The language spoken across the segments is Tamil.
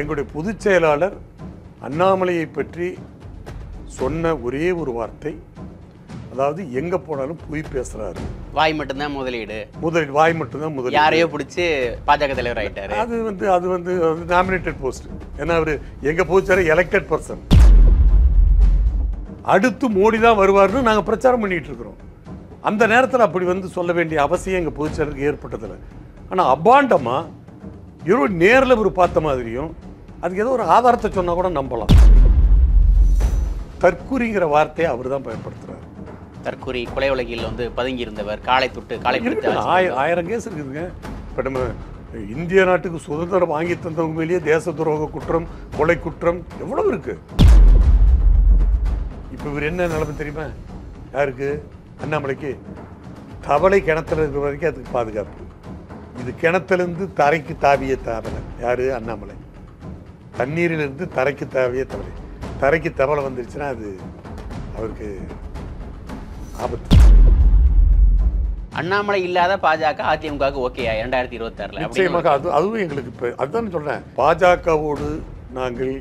எங்களுடைய பொதுச் செயலாளர் அண்ணாமலையை பற்றி சொன்ன ஒரே ஒரு வார்த்தை அதாவது எங்க போனாலும் போய் பேசுறாரு வாய் மட்டும்தான் முதலீடு முதலீடு வாய் மட்டும்தான் முதலீடு யாரையோ பிடிச்சி பாஜக தலைவர் ஆயிட்டாரு அது வந்து அது வந்து நாமினேட்டட் போஸ்ட் ஏன்னா அவர் எங்க போச்சாரு எலெக்டட் பர்சன் அடுத்து மோடி தான் வருவார்னு நாங்கள் பிரச்சாரம் பண்ணிட்டு இருக்கிறோம் அந்த நேரத்தில் அப்படி வந்து சொல்ல வேண்டிய அவசியம் எங்கள் பொதுச்செயலருக்கு ஏற்பட்டதில்லை ஆனால் அபாண்டமாக ஏதோ நேரில் இவர் பார்த்த மாதிரியும் அதுக்கு ஏதோ ஒரு ஆதாரத்தை சொன்னால் கூட நம்பலாம் தற்கூரிங்கிற வார்த்தையை அவர் தான் பயன்படுத்துகிறார் தற்கூரி கொலை உலகில் வந்து பதுங்கி இருந்தவர் காலை தொட்டு காலை ஆயிரம் கேஸ் இருக்குதுங்க இப்போ நம்ம இந்திய நாட்டுக்கு சுதந்திரம் வாங்கி தந்தவங்க மேலேயே தேச துரோக குற்றம் கொலை குற்றம் எவ்வளவு இருக்கு இப்போ இவர் என்ன நிலைமை தெரியுமா யாருக்கு அண்ணாமலைக்கு கவலை கிணத்துல இருக்கிற வரைக்கும் அதுக்கு பாதுகாப்பு இது கிணத்துலேருந்து தரைக்கு தாவிய தவலை யார் அண்ணாமலை தண்ணீரிலிருந்து தரைக்கு தாவிய தவலை தரைக்கு தவளை வந்துருச்சுன்னா அது அவருக்கு ஆபத்து அண்ணாமலை இல்லாத பாஜக அதிமுக ஓகே இரண்டாயிரத்தி இருபத்தாறுல நிச்சயமாக அது அதுவும் எங்களுக்கு இப்போ அதுதான் சொல்கிறேன் பாஜகவோடு நாங்கள்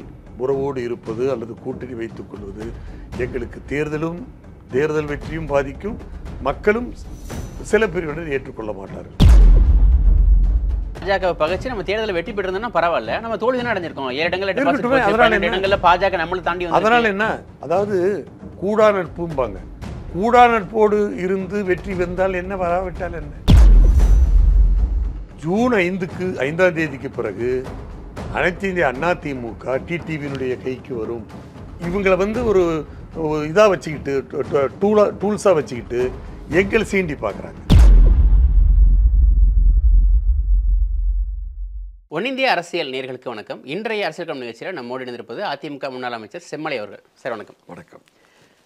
உறவோடு இருப்பது அல்லது கூட்டணி வைத்துக் கொள்வது எங்களுக்கு தேர்தலும் தேர்தல் வெற்றியும் பாதிக்கும் மக்களும் சில பிரிவினர் ஏற்றுக்கொள்ள மாட்டார்கள் பாஜகவை பகைச்சு நம்ம தேர்தலில் வெற்றி பெற்றிருந்தோம்னா பரவாயில்ல நம்ம தோல்வி தானே அடைஞ்சிருக்கோம் ஏழு இடங்கள் பாஜக நம்மளை தாண்டி அதனால என்ன அதாவது கூடா நட்பும்பாங்க கூடா நட்போடு இருந்து வெற்றி வென்றால் என்ன வராவிட்டால் என்ன ஜூன் ஐந்துக்கு ஐந்தாம் தேதிக்கு பிறகு அனைத்து இந்திய அண்ணா திமுக டிடிவியினுடைய கைக்கு வரும் இவங்களை வந்து ஒரு இதாக வச்சுக்கிட்டு டூலாக டூல்ஸாக வச்சுக்கிட்டு எங்களை சீண்டி பார்க்குறாங்க ஒன்னிந்திய அரசியல் நேர்களுக்கு வணக்கம் இன்றைய அரசியல் கம் நிகழ்ச்சியில் நம்மோடு இணைந்திருப்பது அதிமுக முன்னாள் அமைச்சர் செம்மலை அவர்கள் சார் வணக்கம் வணக்கம்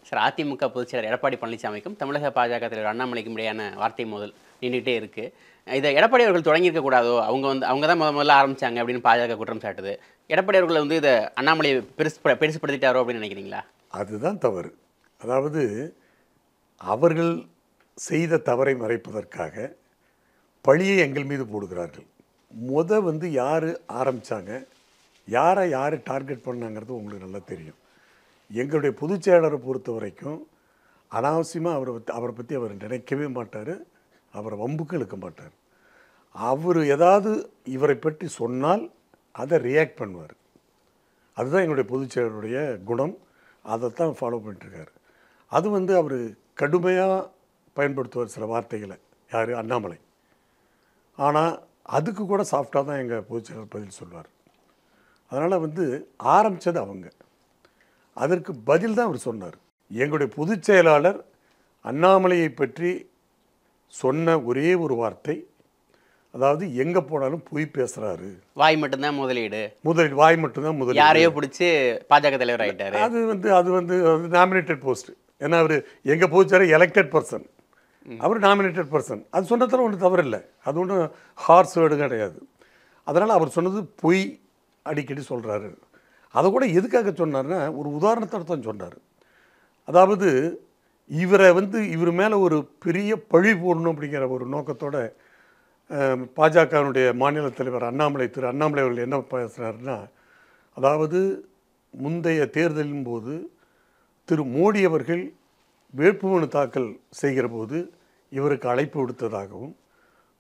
சார் அதிமுக பொதுச் எடப்பாடி பழனிசாமிக்கும் தமிழக பாஜக தலைவர் அண்ணாமலைக்கும் இடையான வார்த்தை மோதல் நின்றுகிட்டே இருக்குது இதை எடப்பாடி அவர்கள் தொடங்கியிருக்க கூடாதோ அவங்க வந்து அவங்க தான் முத முதல்ல ஆரம்பிச்சாங்க அப்படின்னு பாஜக குற்றம் சாட்டுது எடப்பாடி அவர்கள் வந்து இதை அண்ணாமலையை பெருசு பெருசுப்படுத்திட்டாரோ அப்படின்னு நினைக்கிறீங்களா அதுதான் தவறு அதாவது அவர்கள் செய்த தவறை மறைப்பதற்காக பழியை எங்கள் மீது போடுகிறார்கள் முத வந்து யார் ஆரம்பித்தாங்க யாரை யார் டார்கெட் பண்ணாங்கிறது உங்களுக்கு நல்லா தெரியும் எங்களுடைய பொதுச் செயலரை பொறுத்த வரைக்கும் அனாவசியமாக அவரை அவரை பற்றி அவர் நினைக்கவே மாட்டார் அவரை வம்புக்கு இழுக்க மாட்டார் அவர் ஏதாவது இவரை பற்றி சொன்னால் அதை ரியாக்ட் பண்ணுவார் அதுதான் எங்களுடைய பொதுச் செயலருடைய குணம் அதை தான் ஃபாலோ பண்ணிட்டுருக்கார் அது வந்து அவர் கடுமையாக பயன்படுத்துவார் சில வார்த்தைகளை யார் அண்ணாமலை ஆனால் அதுக்கு கூட சாஃப்டாக தான் எங்கள் பொதுச்செயலர் பதில் சொல்வார் அதனால் வந்து ஆரம்பித்தது அவங்க அதற்கு பதில் தான் அவர் சொன்னார் எங்களுடைய பொதுச் செயலாளர் அண்ணாமலையை பற்றி சொன்ன ஒரே ஒரு வார்த்தை அதாவது எங்கே போனாலும் பொய் பேசுகிறாரு வாய் மட்டும்தான் முதலீடு முதலீடு வாய் மட்டும்தான் முதலீடு யாரையோ பிடிச்சி பாஜக தலைவர் ஆகிட்டார் அது வந்து அது வந்து நாமினேட்டட் போஸ்ட் ஏன்னா அவர் எங்கே போச்சாரு எலெக்டட் பர்சன் அவர் நாமினேட்டட் பர்சன் அது சொன்னதில் ஒன்றும் தவறில்லை அது ஒன்றும் ஹார்ஸ் வேர்டு கிடையாது அதனால் அவர் சொன்னது பொய் அடிக்கடி சொல்கிறாரு அதை கூட எதுக்காக சொன்னார்னா ஒரு உதாரணத்தோடு தான் சொன்னார் அதாவது இவரை வந்து இவர் மேலே ஒரு பெரிய பழி போடணும் அப்படிங்கிற ஒரு நோக்கத்தோட பாஜகவினுடைய மாநில தலைவர் அண்ணாமலை திரு அண்ணாமலை அவர்கள் என்ன பேசுகிறாருன்னா அதாவது முந்தைய தேர்தலின் போது திரு மோடி அவர்கள் வேட்புமனு தாக்கல் செய்கிற போது இவருக்கு அழைப்பு விடுத்ததாகவும்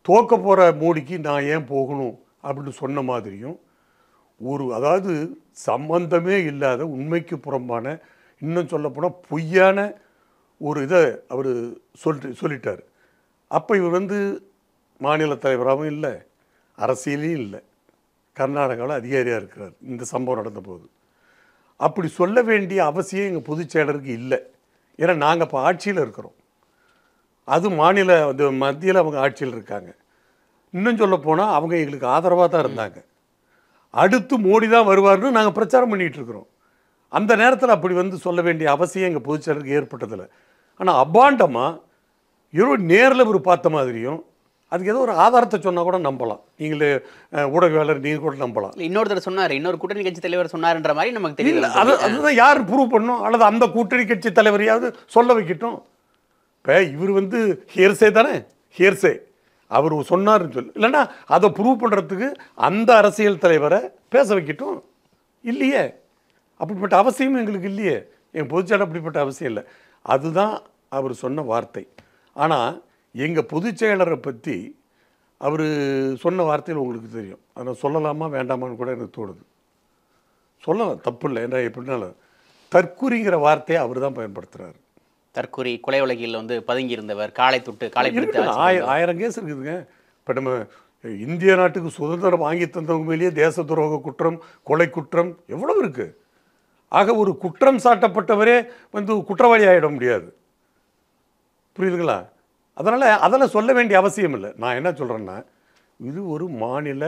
தோக்க போகிற மோடிக்கு நான் ஏன் போகணும் அப்படின்னு சொன்ன மாதிரியும் ஒரு அதாவது சம்பந்தமே இல்லாத உண்மைக்கு புறம்பான இன்னும் சொல்லப்போனால் பொய்யான ஒரு இதை அவர் சொல்லிட்டு சொல்லிட்டார் அப்போ இவர் வந்து மாநில தலைவராகவும் இல்லை அரசியலையும் இல்லை கர்நாடகாவில் அதிகாரியாக இருக்கிறார் இந்த சம்பவம் நடந்தபோது அப்படி சொல்ல வேண்டிய அவசியம் எங்கள் பொதுச் செயலருக்கு இல்லை ஏன்னா நாங்கள் இப்போ ஆட்சியில் இருக்கிறோம் அது மாநில வந்து மத்தியில் அவங்க ஆட்சியில் இருக்காங்க இன்னும் சொல்ல போனால் அவங்க எங்களுக்கு ஆதரவாக தான் இருந்தாங்க அடுத்து மோடி தான் வருவார்னு நாங்கள் பிரச்சாரம் பண்ணிகிட்டு இருக்கிறோம் அந்த நேரத்தில் அப்படி வந்து சொல்ல வேண்டிய அவசியம் எங்கள் பொதுச்செயலருக்கு ஏற்பட்டதில்லை ஆனால் அபாண்டமாக இரு நேரில் ஒரு பார்த்த மாதிரியும் அதுக்கு ஏதோ ஒரு ஆதாரத்தை சொன்னால் கூட நம்பலாம் நீங்கள் ஊடகவியாளர் நீங்கள் கூட நம்பலாம் இன்னொருத்தர் சொன்னார் இன்னொரு கூட்டணி கட்சி தலைவர் சொன்னார்ன்ற மாதிரி நமக்கு தெரியல அது அதுதான் யார் ப்ரூவ் பண்ணும் அல்லது அந்த கூட்டணி கட்சி தலைவரையாவது சொல்ல வைக்கட்டும் இப்போ இவர் வந்து ஹியர்ஸே தானே ஹியர்சே அவர் சொன்னார்னு சொல்லி இல்லைன்னா அதை ப்ரூவ் பண்ணுறதுக்கு அந்த அரசியல் தலைவரை பேச வைக்கட்டும் இல்லையே அப்படிப்பட்ட அவசியமும் எங்களுக்கு இல்லையே எங்கள் பொதுச்சாளர் அப்படிப்பட்ட அவசியம் இல்லை அதுதான் அவர் சொன்ன வார்த்தை ஆனால் எங்கள் பொதுச் செயலரை பற்றி அவர் சொன்ன வார்த்தையில் உங்களுக்கு தெரியும் அதை சொல்லலாமா வேண்டாமான்னு கூட எனக்கு தோணுது சொல்லலாம் தப்பு இல்லை ஏன்னா எப்படின்னாலும் தற்கூரிங்கிற வார்த்தையை அவர் தான் பயன்படுத்துகிறார் தற்குறி கொலை உலகில் வந்து பதுங்கி இருந்தவர் காலை தொட்டு காலை ஆய ஆயிரம் கேஸ் இருக்குதுங்க இப்போ நம்ம இந்திய நாட்டுக்கு சுதந்திரம் வாங்கி தந்தவங்க மேலேயே தேச துரோக குற்றம் கொலை குற்றம் எவ்வளவு இருக்குது ஆக ஒரு குற்றம் சாட்டப்பட்டவரே வந்து குற்றவாளி ஆகிட முடியாது புரியுதுங்களா அதனால் அதெல்லாம் சொல்ல வேண்டிய அவசியம் இல்லை நான் என்ன சொல்கிறேன்னா இது ஒரு மாநில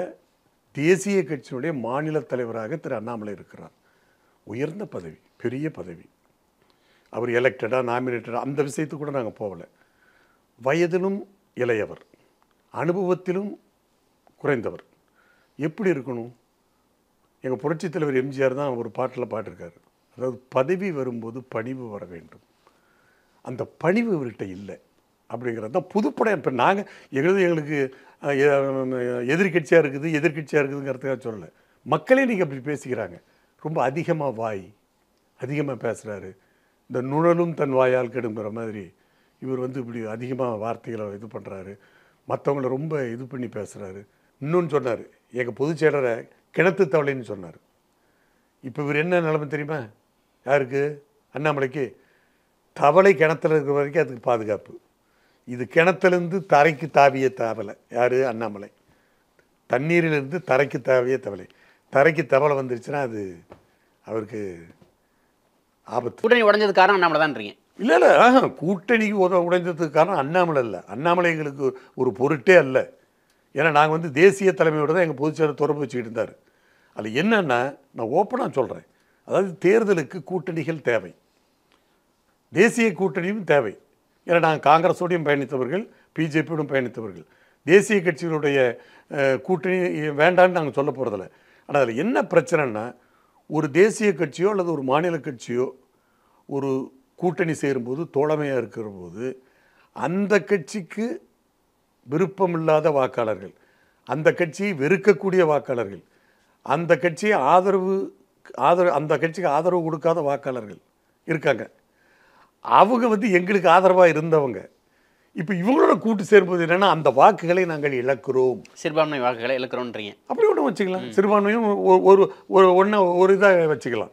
தேசிய கட்சியினுடைய மாநில தலைவராக திரு அண்ணாமலை இருக்கிறார் உயர்ந்த பதவி பெரிய பதவி அவர் எலெக்டடாக நாமினேட்டடாக அந்த விஷயத்துக்கு கூட நாங்கள் போகலை வயதிலும் இளையவர் அனுபவத்திலும் குறைந்தவர் எப்படி இருக்கணும் எங்கள் புரட்சித் தலைவர் எம்ஜிஆர் தான் ஒரு பாட்டில் பாட்டிருக்காரு அதாவது பதவி வரும்போது பணிவு வர வேண்டும் அந்த பணிவு அவர்கிட்ட இல்லை அப்படிங்கிறது தான் புதுப்படை இப்போ நாங்கள் எங்களுது எங்களுக்கு எதிர்கட்சியாக இருக்குது எதிர்கட்சியாக இருக்குதுங்கிறதுக்காக சொல்லலை மக்களே நீங்கள் அப்படி பேசிக்கிறாங்க ரொம்ப அதிகமாக வாய் அதிகமாக பேசுகிறாரு இந்த நுழலும் தன் வாயால் கெடுங்கிற மாதிரி இவர் வந்து இப்படி அதிகமாக வார்த்தைகளை இது பண்ணுறாரு மற்றவங்கள ரொம்ப இது பண்ணி பேசுகிறாரு இன்னொன்று சொன்னார் எங்கள் பொதுச் செயலரை கிணத்து தவளைன்னு சொன்னார் இப்போ இவர் என்ன நிலைமை தெரியுமா யாருக்கு அண்ணாமலைக்கு தவளை கிணத்துல இருக்கிற வரைக்கும் அதுக்கு பாதுகாப்பு இது கிணத்துலேருந்து தரைக்கு தாவிய தவலை யார் அண்ணாமலை தண்ணீரிலிருந்து தரைக்கு தாவிய தவலை தரைக்கு தவலை வந்துருச்சுன்னா அது அவருக்கு ஆபத்து கூட்டணி உடஞ்சது காரணம் அண்ணாமலை தான்றீங்க இல்லை இல்லை ஆஹா கூட்டணிக்கு உத உடைஞ்சதுக்கு காரணம் அண்ணாமலை இல்லை அண்ணாமலை எங்களுக்கு ஒரு பொருட்டே அல்ல ஏன்னா நாங்கள் வந்து தேசிய தலைமையோடு தான் எங்கள் பொதுச்செயலர் தொடர்பு வச்சுக்கிட்டு இருந்தார் அதில் என்னென்னா நான் ஓப்பனாக சொல்கிறேன் அதாவது தேர்தலுக்கு கூட்டணிகள் தேவை தேசிய கூட்டணியும் தேவை ஏன்னா நாங்கள் காங்கிரஸோடையும் பயணித்தவர்கள் பிஜேபியோடும் பயணித்தவர்கள் தேசிய கட்சிகளுடைய கூட்டணி வேண்டான்னு நாங்கள் சொல்ல போகிறதில்ல ஆனால் அதில் என்ன பிரச்சனைன்னா ஒரு தேசிய கட்சியோ அல்லது ஒரு மாநில கட்சியோ ஒரு கூட்டணி சேரும்போது தோழமையாக இருக்கிற போது அந்த கட்சிக்கு விருப்பமில்லாத வாக்காளர்கள் அந்த கட்சியை வெறுக்கக்கூடிய வாக்காளர்கள் அந்த கட்சியை ஆதரவு ஆதரவு அந்த கட்சிக்கு ஆதரவு கொடுக்காத வாக்காளர்கள் இருக்காங்க அவங்க வந்து எங்களுக்கு ஆதரவாக இருந்தவங்க இப்போ இவங்களோட கூட்டு சேர்ப்பது என்னென்னா அந்த வாக்குகளை நாங்கள் இழக்கிறோம் சிறுபான்மை வாக்குகளை இழக்கிறோன்றீங்க அப்படி ஒன்று வச்சுக்கலாம் சிறுபான்மையும் ஒரு ஒரு ஒன்றை ஒரு இதாக வச்சுக்கலாம்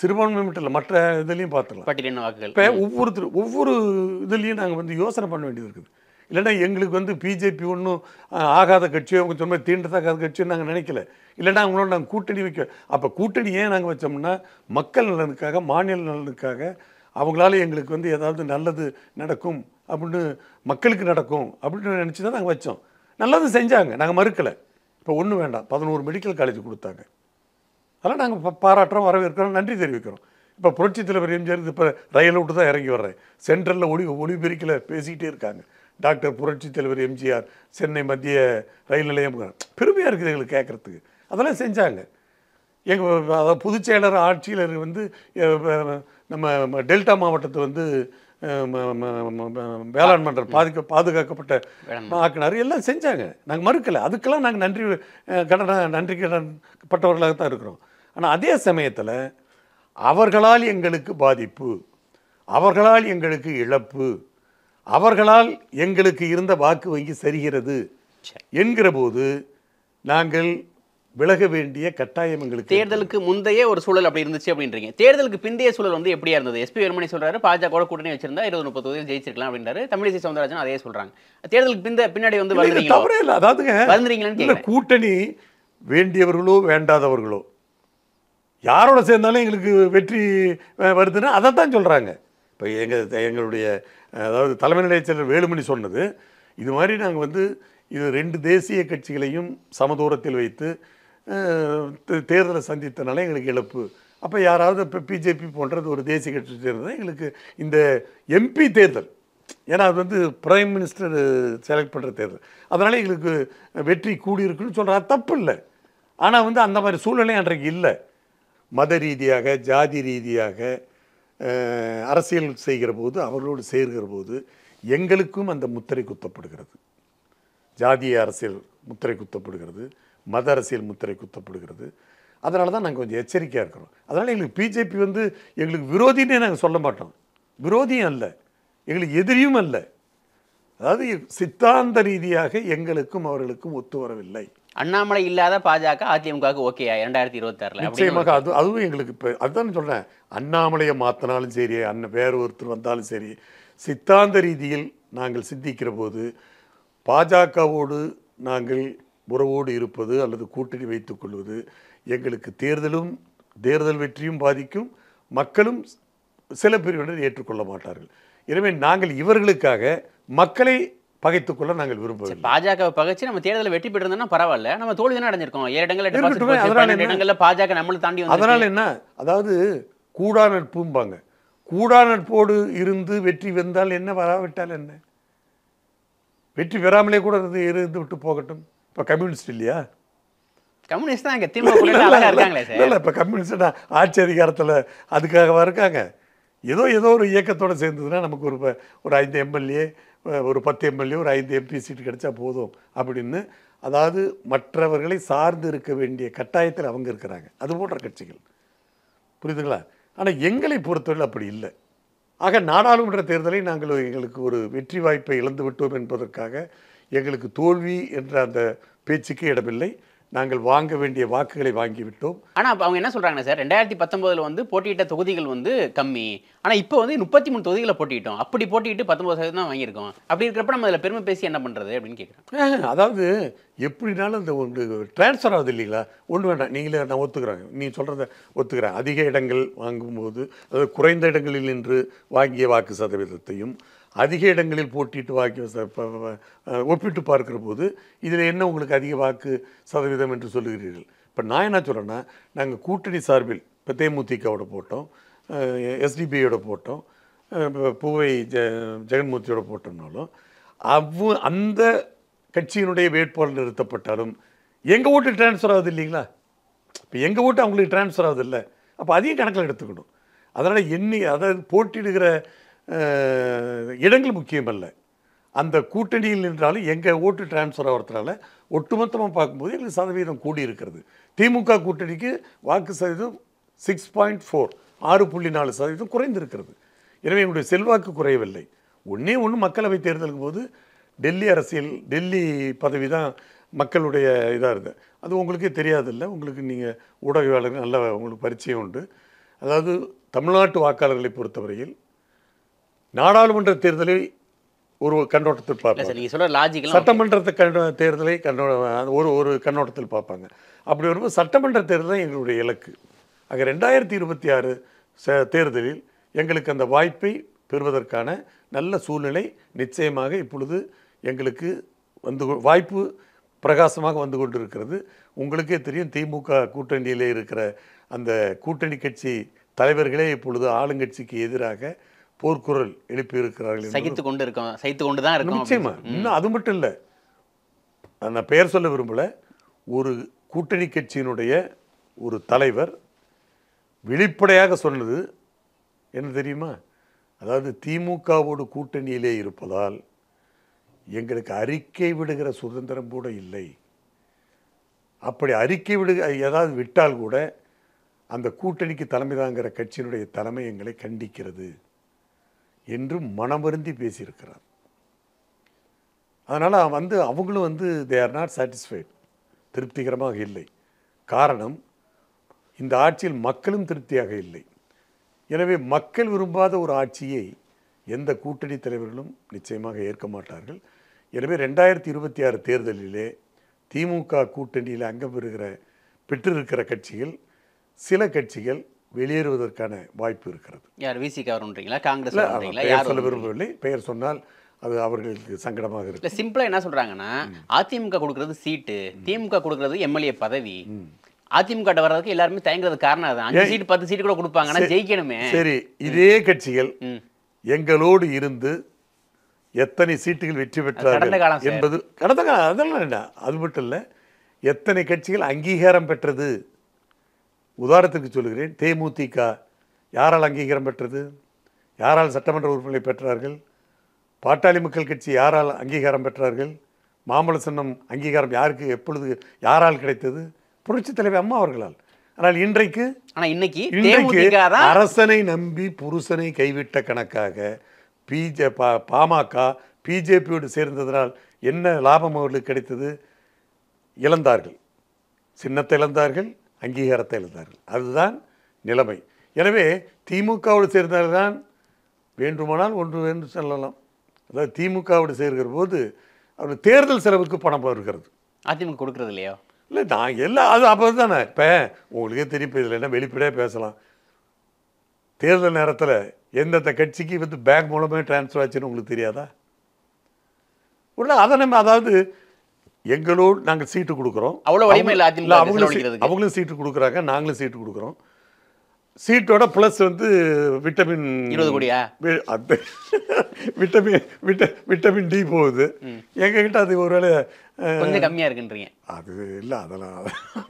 சிறுபான்மை மட்டும் இல்லை மற்ற இதுலேயும் பார்த்துக்கலாம் பட்டியலின வாக்குகள் இப்போ ஒவ்வொருத்தர் ஒவ்வொரு இதுலேயும் நாங்கள் வந்து யோசனை பண்ண வேண்டியது இருக்குது இல்லைன்னா எங்களுக்கு வந்து பிஜேபி ஒன்றும் ஆகாத கட்சியோ அவங்க சொன்ன மாதிரி கட்சியோ நாங்கள் நினைக்கல இல்லைன்னா அவங்களோட நாங்கள் கூட்டணி வைக்க அப்போ கூட்டணி ஏன் நாங்கள் வச்சோம்னா மக்கள் நலனுக்காக மாநில நலனுக்காக அவங்களால எங்களுக்கு வந்து ஏதாவது நல்லது நடக்கும் அப்படின்னு மக்களுக்கு நடக்கும் அப்படின்னு நினச்சி தான் நாங்கள் வச்சோம் நல்லது செஞ்சாங்க நாங்கள் மறுக்கலை இப்போ ஒன்றும் வேண்டாம் பதினோரு மெடிக்கல் காலேஜ் கொடுத்தாங்க அதெல்லாம் நாங்கள் பாராட்டுறோம் வரவேற்கிறோம் நன்றி தெரிவிக்கிறோம் இப்போ புரட்சி தலைவர் எம்ஜிஆர் இப்போ ரயில் விட்டு தான் இறங்கி வர்றேன் சென்ட்ரலில் ஒளி ஒளிபெருக்கில் பேசிக்கிட்டே இருக்காங்க டாக்டர் புரட்சி தலைவர் எம்ஜிஆர் சென்னை மத்திய ரயில் நிலையம் பெருமையாக இருக்குது எங்களுக்கு கேட்குறதுக்கு அதெல்லாம் செஞ்சாங்க எங்கள் அதாவது பொதுச் செயலர் ஆட்சியில் வந்து நம்ம டெல்டா மாவட்டத்தை வந்து வேளாண் மன்றம் பாதிக்க பாதுகாக்கப்பட்ட ஆக்கினார் எல்லாம் செஞ்சாங்க நாங்கள் மறுக்கலை அதுக்கெல்லாம் நாங்கள் நன்றி கடன நன்றி கடன்பட்டவர்களாக தான் இருக்கிறோம் ஆனால் அதே சமயத்தில் அவர்களால் எங்களுக்கு பாதிப்பு அவர்களால் எங்களுக்கு இழப்பு அவர்களால் எங்களுக்கு இருந்த வாக்கு வங்கி சரிகிறது என்கிற போது நாங்கள் விலக வேண்டிய கட்டாயம் எங்களுக்கு தேர்தலுக்கு முந்தைய ஒரு சூழல் அப்படி இருந்துச்சு அப்படின்றீங்க தேர்தலுக்கு பிந்தைய சூழல் வந்து எப்படியா இருந்தது எஸ்பி வேலுமணி சொல்றாரு பாஜக கூட்டணி வச்சிருந்தா இருபது முப்பது தொகுதியில் ஜெயிச்சிருக்கலாம் அப்படின்றாரு தமிழிசை சவுந்தரராஜன் அதே சொல்றாங்க தேர்தலுக்கு பிந்த பின்னாடி வந்து இல்லை கூட்டணி வேண்டியவர்களோ வேண்டாதவர்களோ யாரோட சேர்ந்தாலும் எங்களுக்கு வெற்றி வருதுன்னா அதை தான் சொல்கிறாங்க இப்போ எங்கள் எங்களுடைய அதாவது தலைமை நிலையச்செயலர் வேலுமணி சொன்னது இது மாதிரி நாங்கள் வந்து இது ரெண்டு தேசிய கட்சிகளையும் சமதூரத்தில் வைத்து தேர்தலை சந்தித்தனால எங்களுக்கு இழப்பு அப்போ யாராவது இப்போ பிஜேபி போன்றது ஒரு தேசிய கட்சி தேர்தல் எங்களுக்கு இந்த எம்பி தேர்தல் ஏன்னா அது வந்து பிரைம் மினிஸ்டர் செலக்ட் பண்ணுற தேர்தல் அதனால் எங்களுக்கு வெற்றி கூடி இருக்குன்னு தப்பு இல்லை ஆனால் வந்து அந்த மாதிரி சூழ்நிலை அன்றைக்கு இல்லை மத ரீதியாக ஜாதி ரீதியாக அரசியல் செய்கிற போது அவர்களோடு சேர்கிற போது எங்களுக்கும் அந்த முத்திரை குத்தப்படுகிறது ஜாதிய அரசியல் முத்திரை குத்தப்படுகிறது மத அரசியல் முத்திரை குத்தப்படுகிறது அதனால தான் நாங்கள் கொஞ்சம் எச்சரிக்கையாக இருக்கிறோம் அதனால் எங்களுக்கு பிஜேபி வந்து எங்களுக்கு விரோதினே நாங்கள் சொல்ல மாட்டோம் விரோதியும் அல்ல எங்களுக்கு எதிரியும் அல்ல அதாவது சித்தாந்த ரீதியாக எங்களுக்கும் அவர்களுக்கும் ஒத்து வரவில்லை அண்ணாமலை இல்லாத பாஜக அதிமுக ஓகே இரண்டாயிரத்தி இருபத்தாறுல நிச்சயமாக அது அதுவும் எங்களுக்கு இப்போ அதுதான் சொல்கிறேன் அண்ணாமலையை மாற்றினாலும் சரி அண்ணன் வேறு ஒருத்தர் வந்தாலும் சரி சித்தாந்த ரீதியில் நாங்கள் சிந்திக்கிற போது பாஜகவோடு நாங்கள் உறவோடு இருப்பது அல்லது கூட்டணி கொள்வது எங்களுக்கு தேர்தலும் தேர்தல் வெற்றியும் பாதிக்கும் மக்களும் சில பிரிவினர் ஏற்றுக்கொள்ள மாட்டார்கள் எனவே நாங்கள் இவர்களுக்காக மக்களை பகைத்துக்கொள்ள நாங்கள் விரும்புவோம் பாஜக பகைச்சு நம்ம தேர்தலில் வெற்றி பெற்றிருந்தோம்னா பரவாயில்ல நம்ம தோல்வி அடைஞ்சிருக்கோம் அதனால இடங்களில் பாஜக நம்மளை தாண்டி அதனால என்ன அதாவது கூடா நட்பும்பாங்க கூடா நட்போடு இருந்து வெற்றி வந்தால் என்ன வராவிட்டால் என்ன வெற்றி பெறாமலே கூட இருந்து இருந்து விட்டு போகட்டும் இப்போ கம்யூனிஸ்ட் இல்லையா கம்யூனிஸ்ட் தான் திமுக இருக்காங்களே இல்லை இப்போ கம்யூனிஸ்ட் ஆட்சி அதிகாரத்தில் அதுக்காகவா இருக்காங்க ஏதோ ஏதோ ஒரு இயக்கத்தோடு சேர்ந்ததுன்னா நமக்கு ஒரு ஒரு ஐந்து எம்எல்ஏ ஒரு பத்து எம்எல்ஏ ஒரு ஐந்து எம்பி சீட்டு கிடைச்சா போதும் அப்படின்னு அதாவது மற்றவர்களை சார்ந்து இருக்க வேண்டிய கட்டாயத்தில் அவங்க இருக்கிறாங்க அது போன்ற கட்சிகள் புரியுதுங்களா ஆனால் எங்களை பொறுத்தவரை அப்படி இல்லை ஆக நாடாளுமன்ற தேர்தலை நாங்கள் எங்களுக்கு ஒரு வெற்றி வாய்ப்பை இழந்து விட்டோம் என்பதற்காக எங்களுக்கு தோல்வி என்ற அந்த பேச்சுக்கு இடமில்லை நாங்கள் வாங்க வேண்டிய வாக்குகளை வாங்கிவிட்டோம் ஆனால் அவங்க என்ன சொல்கிறாங்கன்னா சார் ரெண்டாயிரத்தி பத்தொம்போதில் வந்து போட்டியிட்ட தொகுதிகள் வந்து கம்மி ஆனால் இப்போ வந்து முப்பத்தி மூணு தொகுதிகளை போட்டிட்டோம் அப்படி போட்டிட்டு பத்தொம்பது சதவீதம் தான் வாங்கியிருக்கோம் அப்படி இருக்கிறப்ப நம்ம அதில் பெருமை பேசி என்ன பண்ணுறது அப்படின்னு கேட்குறேன் அதாவது எப்படினாலும் அந்த ஒன்று டிரான்ஸ்ஃபர் ஆகுது இல்லைங்களா ஒன்று வேண்டாம் நீங்களே நான் ஒத்துக்கிறாங்க நீ சொல்கிறத ஒத்துக்கிறேன் அதிக இடங்கள் வாங்கும்போது அதாவது குறைந்த இடங்களில் நின்று வாங்கிய வாக்கு சதவீதத்தையும் அதிக இடங்களில் போட்டிட்டு வாக்கி ஒப்பிட்டு பார்க்கிற போது இதில் என்ன உங்களுக்கு அதிக வாக்கு சதவீதம் என்று சொல்லுகிறீர்கள் இப்போ நான் என்ன சொல்கிறேன்னா நாங்கள் கூட்டணி சார்பில் இப்போ தேமுதிகவோட போட்டோம் எஸ்டிபியோட போட்டோம் பூவை ஜ ஜெகன்மூர்த்தியோட போட்டோம்னாலும் அவ் அந்த கட்சியினுடைய வேட்பாளர் நிறுத்தப்பட்டாலும் எங்கள் ஓட்டு டிரான்ஸ்ஃபர் ஆகுது இல்லைங்களா இப்போ எங்கள் ஓட்டு அவங்களுக்கு டிரான்ஸ்ஃபர் ஆகுது இல்லை அப்போ அதையும் கணக்கில் எடுத்துக்கணும் அதனால் எண்ணி அதாவது போட்டியிடுகிற இடங்கள் முக்கியமல்ல அந்த கூட்டணியில் நின்றாலும் எங்கள் ஓட்டு டிரான்ஸ்ஃபர் ஆகிறதுனால ஒட்டுமொத்தமாக பார்க்கும்போது எங்களுக்கு சதவீதம் கூடி இருக்கிறது திமுக கூட்டணிக்கு வாக்கு சதவீதம் சிக்ஸ் பாயிண்ட் ஃபோர் ஆறு புள்ளி நாலு சதவீதம் குறைந்திருக்கிறது எனவே எங்களுடைய செல்வாக்கு குறையவில்லை ஒன்றே ஒன்று மக்களவை தேர்தலுக்கு போது டெல்லி அரசியல் டெல்லி பதவி தான் மக்களுடைய இதாக இருந்தது அது உங்களுக்கே தெரியாதில்ல உங்களுக்கு நீங்கள் ஊடகவியாளர்கள் நல்ல உங்களுக்கு பரிச்சயம் உண்டு அதாவது தமிழ்நாட்டு வாக்காளர்களை பொறுத்தவரையில் நாடாளுமன்ற தேர்தலை ஒரு கண்ணோட்டத்தில் பார்ப்பாங்க சட்டமன்றத்தை சொல்கிற தேர்தலை கண்ணோ ஒரு ஒரு கண்ணோட்டத்தில் பார்ப்பாங்க அப்படி வரும்போது சட்டமன்ற தேர்தல் எங்களுடைய இலக்கு அங்கே ரெண்டாயிரத்தி இருபத்தி ஆறு ச தேர்தலில் எங்களுக்கு அந்த வாய்ப்பை பெறுவதற்கான நல்ல சூழ்நிலை நிச்சயமாக இப்பொழுது எங்களுக்கு வந்து வாய்ப்பு பிரகாசமாக வந்து கொண்டிருக்கிறது உங்களுக்கே தெரியும் திமுக கூட்டணியிலே இருக்கிற அந்த கூட்டணி கட்சி தலைவர்களே இப்பொழுது ஆளுங்கட்சிக்கு எதிராக போர்க்குரல் எழுப்பியிருக்கிறார்கள் சகித்து கொண்டு இருக்கோம் சகித்து கொண்டு தான் இருக்கும் நிச்சயமா இன்னும் அது மட்டும் இல்லை நான் பெயர் சொல்ல விரும்பலை ஒரு கூட்டணி கட்சியினுடைய ஒரு தலைவர் வெளிப்படையாக சொன்னது என்ன தெரியுமா அதாவது திமுகவோடு கூட்டணியிலே இருப்பதால் எங்களுக்கு அறிக்கை விடுகிற சுதந்திரம் கூட இல்லை அப்படி அறிக்கை விடு ஏதாவது விட்டால் கூட அந்த கூட்டணிக்கு தலைமை தாங்கிற கட்சியினுடைய தலைமை எங்களை கண்டிக்கிறது என்று மனமருந்தி பேசியிருக்கிறார் அதனால் வந்து அவங்களும் வந்து தே ஆர் நாட் சாட்டிஸ்ஃபைடு திருப்திகரமாக இல்லை காரணம் இந்த ஆட்சியில் மக்களும் திருப்தியாக இல்லை எனவே மக்கள் விரும்பாத ஒரு ஆட்சியை எந்த கூட்டணி தலைவர்களும் நிச்சயமாக ஏற்க மாட்டார்கள் எனவே ரெண்டாயிரத்தி இருபத்தி ஆறு தேர்தலிலே திமுக கூட்டணியில் அங்கம் பெறுகிற பெற்றிருக்கிற கட்சிகள் சில கட்சிகள் வெளியேறுவதற்கான வாய்ப்பு இருக்கிறது யார் காங்கிரஸ் பெயர் சொல்ல விரும்பவில்லை பெயர் சொன்னால் அது அவர்களுக்கு சங்கடமாக இருக்கு சிம்பிளா என்ன சொல்றாங்கன்னா அதிமுக கொடுக்கறது சீட்டு திமுக கொடுக்கறது எம்எல்ஏ பதவி அதிமுக வர்றதுக்கு எல்லாருமே தயங்குறது காரணம் அதான் அஞ்சு சீட் பத்து சீட்டு கூட கொடுப்பாங்கன்னா ஜெயிக்கணுமே சரி இதே கட்சிகள் எங்களோடு இருந்து எத்தனை சீட்டுகள் வெற்றி பெற்றார்கள் என்பது கடந்த காலம் அதெல்லாம் அது மட்டும் இல்லை எத்தனை கட்சிகள் அங்கீகாரம் பெற்றது உதாரணத்துக்கு சொல்கிறேன் தேமுதிக யாரால் அங்கீகாரம் பெற்றது யாரால் சட்டமன்ற உறுப்பினர்களை பெற்றார்கள் பாட்டாளி மக்கள் கட்சி யாரால் அங்கீகாரம் பெற்றார்கள் மாம்பழ சின்னம் அங்கீகாரம் யாருக்கு எப்பொழுது யாரால் கிடைத்தது புரட்சித் தலைவர் அம்மா அவர்களால் ஆனால் இன்றைக்கு ஆனால் இன்னைக்கு இன்றைக்கு அரசனை நம்பி புருஷனை கைவிட்ட கணக்காக பிஜே பா பாமக பிஜேபியோடு சேர்ந்ததனால் என்ன லாபம் அவர்களுக்கு கிடைத்தது இழந்தார்கள் சின்னத்தை இழந்தார்கள் அங்கீகாரத்தை இழந்தார்கள் அதுதான் நிலைமை எனவே திமுகவோடு சேர்ந்தால்தான் வேண்டுமானால் ஒன்று வேண்டும் சொல்லலாம் அதாவது திமுகவோடு சேர்கிற போது அவர் தேர்தல் செலவுக்கு பணம் வருகிறது அதிமுக கொடுக்குறது இல்லையா இல்லை நான் எல்லாம் அது அப்போ தானே இப்போ உங்களுக்கே தெரியும் இதில் என்ன வெளிப்படையாக பேசலாம் தேர்தல் நேரத்தில் எந்தெந்த கட்சிக்கு வந்து பேங்க் மூலமாக டிரான்ஸ்ஃபர் ஆச்சுன்னு உங்களுக்கு தெரியாதா உடனே அதை நம்ம அதாவது எங்களோடு நாங்கள் சீட்டு கொடுக்குறோம் அவ்வளோ வலிமை இல்லை அவங்களும் அவங்களும் சீட்டு கொடுக்குறாங்க நாங்களும் சீட்டு கொடுக்குறோம் சீட்டோட ப்ளஸ் வந்து விட்டமின் இருபது கோடியா அது விட்டமின் விட்ட விட்டமின் டி போகுது எங்ககிட்ட அது ஒருவேளை கொஞ்சம் கம்மியாக இருக்குன்றீங்க அது இல்லை அதெல்லாம்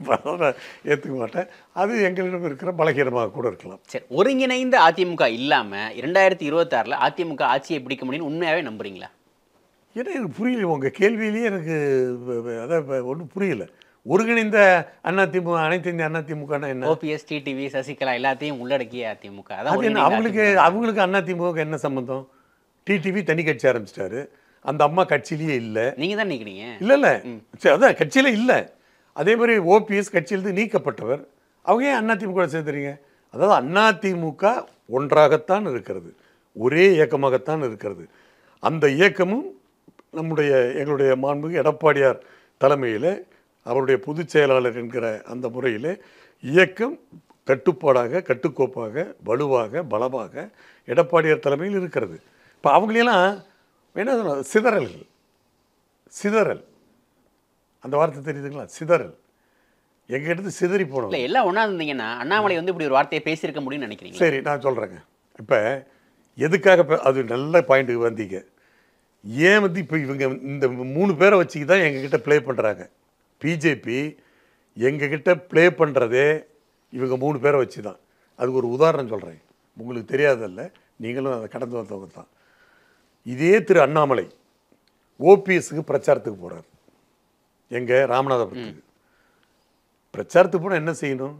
ஏற்றுக்க மாட்டேன் அது எங்களிடம் இருக்கிற பலகீனமாக கூட இருக்கலாம் சரி ஒருங்கிணைந்த அதிமுக இல்லாமல் இரண்டாயிரத்தி இருபத்தாறில் அதிமுக ஆட்சியை பிடிக்க முடியும்னு உண்மையாகவே நம்புறீங்களா ஏன்னா எனக்கு புரியல உங்கள் கேள்வியிலேயே எனக்கு அதான் ஒன்றும் புரியல ஒருங்கிணைந்த அதிமுக அனைத்து இந்திய அதிமுக என்ன ஓபிஎஸ் டிடிவி சசிகலா எல்லாத்தையும் உள்ளடக்கிய அதிமுக அது அவங்களுக்கு அவங்களுக்கு அவங்களுக்கு அதிமுக என்ன சம்மந்தம் டிடிவி தனி கட்சி ஆரம்பிச்சிட்டாரு அந்த அம்மா கட்சியிலேயே இல்லை நீங்கள் தான் நினைக்கிறீங்க இல்லை இல்லை சரி அதான் கட்சியில் இல்லை அதே மாதிரி ஓபிஎஸ் கட்சியிலிருந்து நீக்கப்பட்டவர் அவங்க ஏன் அதிமுக சேர்த்துறீங்க அதாவது அதிமுக ஒன்றாகத்தான் இருக்கிறது ஒரே இயக்கமாகத்தான் இருக்கிறது அந்த இயக்கமும் நம்முடைய எங்களுடைய மாண்புக்கு எடப்பாடியார் தலைமையில் அவருடைய பொதுச் செயலாளர் என்கிற அந்த முறையில் இயக்கம் கட்டுப்பாடாக கட்டுக்கோப்பாக வலுவாக பலமாக எடப்பாடியார் தலைமையில் இருக்கிறது இப்போ அவங்களெல்லாம் என்ன சொன்ன சிதறல் சிதறல் அந்த வார்த்தை தெரியுதுங்களா சிதறல் எங்கிட்ட எடுத்து சிதறி போனோம் எல்லாம் ஒன்றா இருந்தீங்கன்னா அண்ணாமலை வந்து இப்படி ஒரு வார்த்தையை பேசியிருக்க முடியும்னு நினைக்கிறீங்க சரி நான் சொல்கிறேங்க இப்போ எதுக்காக அது நல்ல பாயிண்ட்டுக்கு வந்தீங்க ஏன் வந்து இப்போ இவங்க இந்த மூணு பேரை வச்சுக்கி தான் எங்ககிட்ட ப்ளே பண்ணுறாங்க பிஜேபி எங்ககிட்ட ப்ளே பண்ணுறதே இவங்க மூணு பேரை வச்சு தான் அதுக்கு ஒரு உதாரணம் சொல்கிறேன் உங்களுக்கு தெரியாதல்ல நீங்களும் அதை கடந்து வந்தவங்க தான் இதே திரு அண்ணாமலை ஓபிஎஸ்க்கு பிரச்சாரத்துக்கு போகிறார் எங்கள் ராமநாதபுரத்துக்கு பிரச்சாரத்துக்கு போனால் என்ன செய்யணும்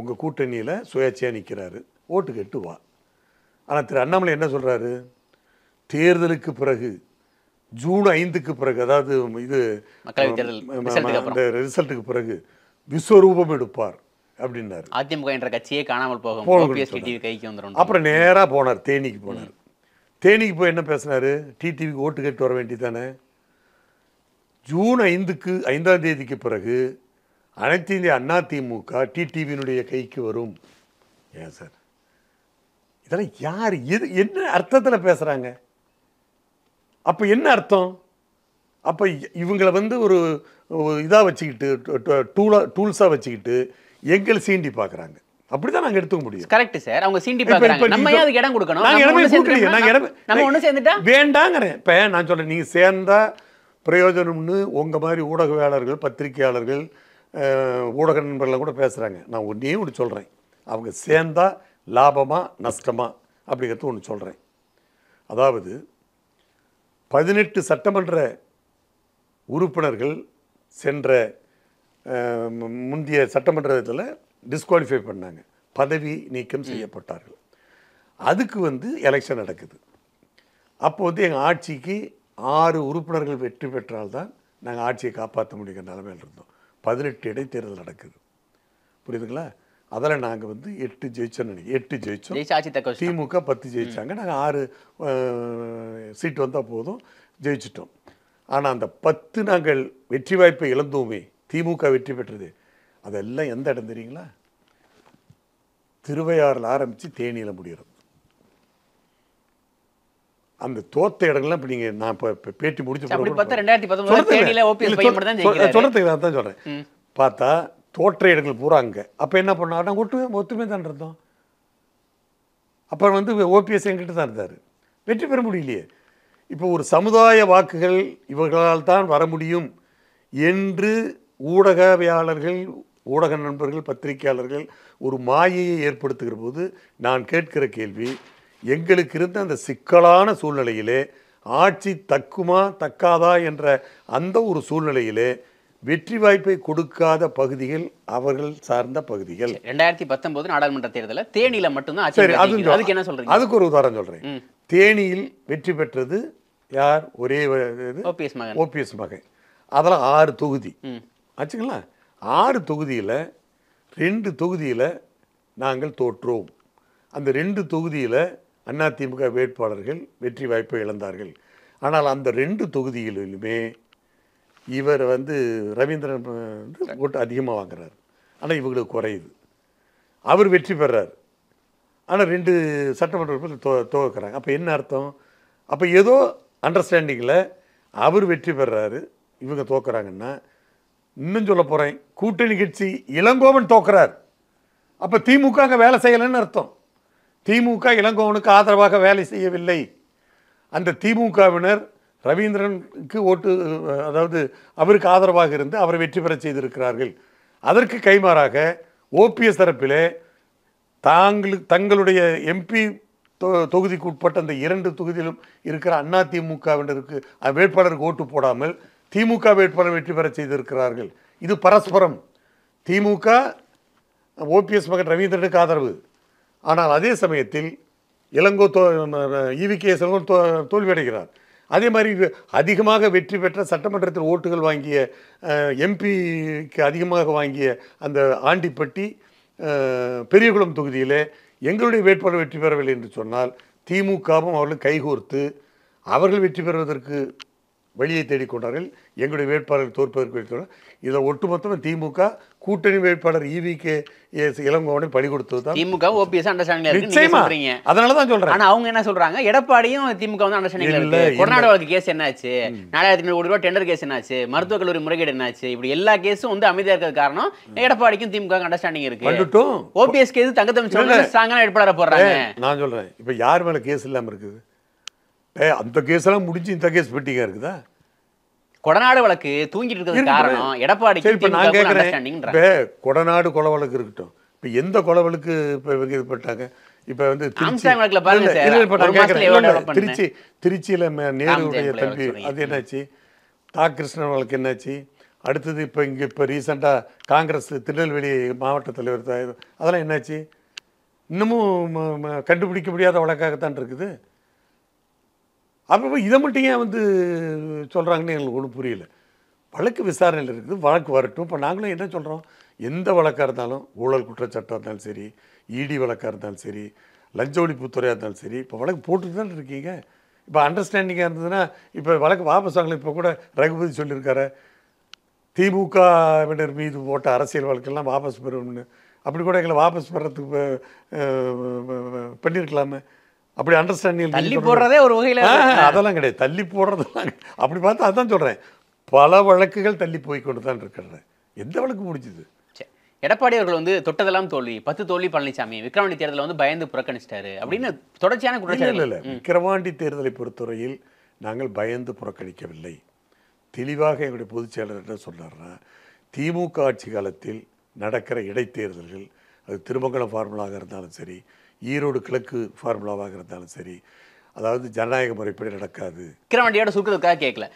உங்கள் கூட்டணியில் சுயாட்சியாக நிற்கிறாரு ஓட்டு கேட்டு வா ஆனால் திரு அண்ணாமலை என்ன சொல்கிறாரு தேர்தலுக்கு பிறகு ஜூன் ஐந்துக்கு பிறகு அதாவது இது அந்த ரிசல்ட்டுக்கு பிறகு விஸ்வரூபம் எடுப்பார் அப்படின்னாரு அதிமுக என்ற கட்சியே காணாமல் போகும் கைக்கு வந்துடும் அப்புறம் நேராக போனார் தேனிக்கு போனார் தேனிக்கு போய் என்ன பேசினார் டிடிவிக்கு ஓட்டு கேட்டு வர வேண்டியதானே ஜூன் ஐந்துக்கு ஐந்தாம் தேதிக்கு பிறகு அனைத்து இந்திய அண்ணா திமுக டிடிவியினுடைய கைக்கு வரும் ஏன் சார் இதெல்லாம் யார் எது என்ன அர்த்தத்தில் பேசுகிறாங்க அப்போ என்ன அர்த்தம் அப்போ இவங்களை வந்து ஒரு இதாக வச்சுக்கிட்டு டூலாக டூல்ஸாக வச்சுக்கிட்டு எங்களை சீண்டி பார்க்குறாங்க எடுத்துக்க முடியும் சார் அவங்க இடம் கொடுக்கணும் இடம் நான் சொல்றேன் சேர்ந்தா உங்க மாதிரி ஊடகவியாளர்கள் பத்திரிகையாளர்கள் ஊடக நண்பர்கள் கூட பேசுறாங்க நான் ஒன்னே ஒன்று சொல்றேன் அவங்க சேர்ந்தா லாபமா நஷ்டமா அப்படிங்கிறது ஒன்று சொல்றேன் அதாவது பதினெட்டு சட்டமன்ற உறுப்பினர்கள் சென்ற முந்தைய சட்டமன்றத்தில் டிஸ்குவாலிஃபை பண்ணாங்க பதவி நீக்கம் செய்யப்பட்டார்கள் அதுக்கு வந்து எலெக்ஷன் நடக்குது அப்போ வந்து எங்கள் ஆட்சிக்கு ஆறு உறுப்பினர்கள் வெற்றி பெற்றால்தான் நாங்கள் ஆட்சியை காப்பாற்ற முடியுங்கிற நிலமையில் இருந்தோம் பதினெட்டு இடைத்தேர்தல் நடக்குது புரியுதுங்களா அதில் நாங்கள் வந்து எட்டு ஜெயிச்சோம் எட்டு ஜெயிச்சோம் திமுக பத்து ஜெயிச்சாங்க நாங்கள் ஆறு சீட் வந்தால் போதும் ஜெயிச்சிட்டோம் ஆனால் அந்த பத்து நாங்கள் வெற்றி வாய்ப்பை இழந்தோமே திமுக வெற்றி பெற்றது அதெல்லாம் எந்த இடம் தெரியுங்களா திருவையாறில் ஆரம்பித்து தேனியில் முடிகிறோம் அந்த தோத்த இடங்கள்லாம் இப்போ நீங்கள் நான் இப்போ பேட்டி முடிச்சு தான் சொல்கிறேன் பார்த்தா தோற்ற இடங்கள் பூரா அங்கே அப்போ என்ன பண்ணாருன்னா ஒற்றுமை ஒற்றுமை தான் இருந்தோம் அப்புறம் வந்து ஓபிஎஸ் எங்கிட்ட தான் இருந்தார் வெற்றி பெற முடியலையே இப்போ ஒரு சமுதாய வாக்குகள் இவர்களால் தான் வர முடியும் என்று ஊடகவியாளர்கள் ஊடக நண்பர்கள் பத்திரிகையாளர்கள் ஒரு மாயையை ஏற்படுத்துகிற போது நான் கேட்கிற கேள்வி எங்களுக்கு இருந்த அந்த சிக்கலான சூழ்நிலையிலே ஆட்சி தக்குமா தக்காதா என்ற அந்த ஒரு சூழ்நிலையிலே வெற்றி வாய்ப்பை கொடுக்காத பகுதிகள் அவர்கள் சார்ந்த பகுதிகள் ரெண்டாயிரத்தி பத்தொன்பது நாடாளுமன்ற தேர்தலில் தேனியில் மட்டும்தான் சரி அதுக்கு என்ன சொல்றீங்க அதுக்கு ஒரு உதாரணம் சொல்றேன் தேனியில் வெற்றி பெற்றது யார் ஒரே ஓபிஎஸ் மகன் ஓபிஎஸ் மகன் அதெல்லாம் ஆறு தொகுதி ஆச்சுங்களா ஆறு தொகுதியில் ரெண்டு தொகுதியில் நாங்கள் தோற்றோம் அந்த ரெண்டு தொகுதியில் அதிமுக வேட்பாளர்கள் வெற்றி வாய்ப்பை இழந்தார்கள் ஆனால் அந்த ரெண்டு தொகுதிகளிலுமே இவர் வந்து ரவீந்திரன் வந்து ஓட்டு அதிகமாக வாங்குறாரு ஆனால் இவங்களுக்கு குறையுது அவர் வெற்றி பெறார் ஆனால் ரெண்டு சட்டமன்ற உறுப்பினர் தோ துவக்கிறாங்க அப்போ என்ன அர்த்தம் அப்போ ஏதோ அண்டர்ஸ்டாண்டிங்கில் அவர் வெற்றி பெறாரு இவங்க தோக்குறாங்கன்னா இன்னும் சொல்ல போகிறேன் கூட்டணி கட்சி இளங்கோவன் தோக்குறார் அப்போ திமுக அங்கே வேலை செய்யலைன்னு அர்த்தம் திமுக இளங்கோவனுக்கு ஆதரவாக வேலை செய்யவில்லை அந்த திமுகவினர் ரவீந்திரனுக்கு ஓட்டு அதாவது அவருக்கு ஆதரவாக இருந்து அவரை வெற்றி பெற செய்திருக்கிறார்கள் அதற்கு கைமாறாக ஓபிஎஸ் தரப்பில் தாங்கள் தங்களுடைய எம்பி தொகுதிக்கு உட்பட்ட அந்த இரண்டு தொகுதியிலும் இருக்கிற அண்ணா திமுகவினருக்கு வேட்பாளருக்கு ஓட்டு போடாமல் திமுக வேட்பாளர் வெற்றி பெற செய்திருக்கிறார்கள் இது பரஸ்பரம் திமுக ஓபிஎஸ் மகன் ரவீந்திரனுக்கு ஆதரவு ஆனால் அதே சமயத்தில் இளங்கோ தோ இவி கே இளங்கோ தோல்வியடைகிறார் அதே மாதிரி அதிகமாக வெற்றி பெற்ற சட்டமன்றத்தில் ஓட்டுகள் வாங்கிய எம்பிக்கு அதிகமாக வாங்கிய அந்த ஆண்டிப்பட்டி பெரியகுளம் தொகுதியில் எங்களுடைய வேட்பாளர் வெற்றி பெறவில்லை என்று சொன்னால் திமுகவும் அவர்கள் கைகோர்த்து அவர்கள் வெற்றி பெறுவதற்கு வழியை தேடிக்கொண்டார்கள் எங்களுடைய வேட்பாளர்கள் தோற்பதற்கு இதை ஒட்டுமொத்தமாக திமுக கூட்டணி வேட்பாளர் எஸ் e இளங்கோவனை பழி கொடுத்தது தான் திமுக ஓபிஎஸ் அண்டர்ஸ்டாண்டிங்ல அதனால தான் சொல்றேன் ஆனா அவங்க என்ன சொல்றாங்க எடப்பாடியும் திமுக வந்து அண்டர்ஸ்டாண்டிங் கொரோனா வழக்கு கேஸ் என்னாச்சு நாலாயிரத்தி கோடி ரூபாய் டெண்டர் கேஸ் என்னாச்சு மருத்துவக் கல்லூரி முறைகேடு என்னாச்சு இப்படி எல்லா கேஸும் வந்து அமைதியா இருக்கிறது காரணம் எடப்பாடிக்கும் திமுக அண்டர்ஸ்டாண்டிங் இருக்கு ஓபிஎஸ் கேஸ் தங்க தமிழ் ஸ்ட்ராங்கான வேட்பாளரை போடுறாங்க நான் சொல்றேன் இப்போ யார் மேல கேஸ் இல்லாம இருக்குது அந்த கேஸ் எல்லாம் முடிஞ்சு இந்த கேஸ் பெட்டிங்க இருக்குதா கொடநாடு வழக்கு தூங்கிட்டு இருக்கிறது காரணம் எடப்பாடி நான் கேட்குறேன் கொடநாடு கொலை வழக்கு இருக்கட்டும் இப்ப எந்த கொலை வழக்கு இப்போ இது பண்ணாங்க இப்ப வந்து திருச்சி திருச்சி நேருடைய தம்பி அது என்னாச்சு தா கிருஷ்ணன் வழக்கு என்னாச்சு அடுத்தது இப்ப இங்க இப்போ ரீசெண்டா காங்கிரஸ் திருநெல்வேலி மாவட்ட தலைவர் அதெல்லாம் என்னாச்சு இன்னமும் கண்டுபிடிக்க முடியாத வழக்காகத்தான் இருக்குது அப்போ இதை மட்டும் ஏன் வந்து சொல்கிறாங்கன்னு எங்களுக்கு ஒன்றும் புரியல வழக்கு விசாரணையில் இருக்குது வழக்கு வரட்டும் இப்போ நாங்களும் என்ன சொல்கிறோம் எந்த வழக்காக இருந்தாலும் ஊழல் குற்றச்சட்டம் இருந்தாலும் சரி இடி e வழக்காக இருந்தாலும் சரி லஞ்ச ஒழிப்புத்துறையாக இருந்தாலும் சரி இப்போ வழக்கு போட்டுட்டு தான் இருக்கீங்க இப்போ அண்டர்ஸ்டாண்டிங்காக இருந்ததுன்னா இப்போ வழக்கு வாபஸ் வாங்கலாம் இப்போ கூட ரகுபதி சொல்லியிருக்காரு வினர் மீது போட்ட அரசியல் வழக்கெல்லாம் வாபஸ் பெறும்னு அப்படி கூட எங்களை வாபஸ் பெறத்துக்கு பண்ணியிருக்கலாமே அப்படி அண்டர்ஸ்டாண்டிங் தள்ளி போடுறதே ஒரு வகையில் அதெல்லாம் கிடையாது தள்ளி போடுறது அப்படி பார்த்தா அதுதான் சொல்கிறேன் பல வழக்குகள் தள்ளி போய் கொண்டு தான் இருக்கிறது எந்த வழக்கு முடிஞ்சுது எடப்பாடி அவர்கள் வந்து தொட்டதெல்லாம் தோல்வி பத்து தோல்வி பழனிசாமி விக்ரவாண்டி தேர்தலில் வந்து பயந்து புறக்கணிச்சிட்டாரு அப்படின்னு தொடர்ச்சியான குற்றச்சாட்டு இல்லை இல்லை விக்ரவாண்டி தேர்தலை பொறுத்தவரையில் நாங்கள் பயந்து புறக்கணிக்கவில்லை தெளிவாக எங்களுடைய பொதுச் செயலர் என்ன சொன்னார்னா திமுக ஆட்சி காலத்தில் நடக்கிற இடைத்தேர்தல்கள் அது திருமங்கலம் ஃபார்முலாக இருந்தாலும் சரி ஈரோடு கிழக்கு ஃபார்முலாவாக இருந்தாலும் சரி அதாவது ஜனநாயக முறைப்படி நடக்காது கிரமண்டியோட சுருக்கத்துக்காக கேட்கல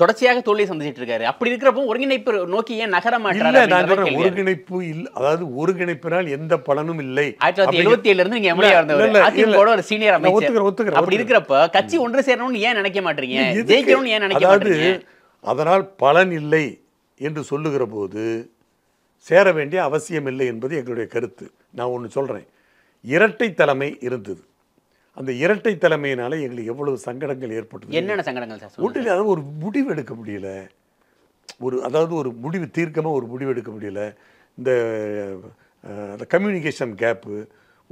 தொடர்ச்சியாக தோல்வியை சந்திச்சிட்டு இருக்காரு அப்படி இருக்கிறப்போ ஒருங்கிணைப்பு நோக்கி ஏன் நகர மாட்டாரு ஒருங்கிணைப்பு இல்லை அதாவது ஒருங்கிணைப்பினால் எந்த பலனும் இல்லை ஆயிரத்தி தொள்ளாயிரத்தி எழுபத்தி ஏழுல இருந்து நீங்க எம்எல்ஏ ஒரு சீனியர் அமைச்சர் ஒத்துக்கிறேன் அப்படி இருக்கிறப்ப கட்சி ஒன்று சேரணும்னு ஏன் நினைக்க மாட்டீங்க ஜெயிக்கணும்னு ஏன் நினைக்க அதாவது அதனால் பலன் இல்லை என்று சொல்லுகிற போது சேர வேண்டிய அவசியம் இல்லை என்பது எங்களுடைய கருத்து நான் ஒன்று சொல்கிறேன் இரட்டை தலைமை இருந்தது அந்த இரட்டை தலைமையினால் எங்களுக்கு எவ்வளவு சங்கடங்கள் ஏற்பட்டது என்னென்ன சங்கடங்கள் ஒன்றில் அதாவது ஒரு முடிவு எடுக்க முடியல ஒரு அதாவது ஒரு முடிவு தீர்க்கமாக ஒரு முடிவு எடுக்க முடியல இந்த அந்த கம்யூனிகேஷன் கேப்பு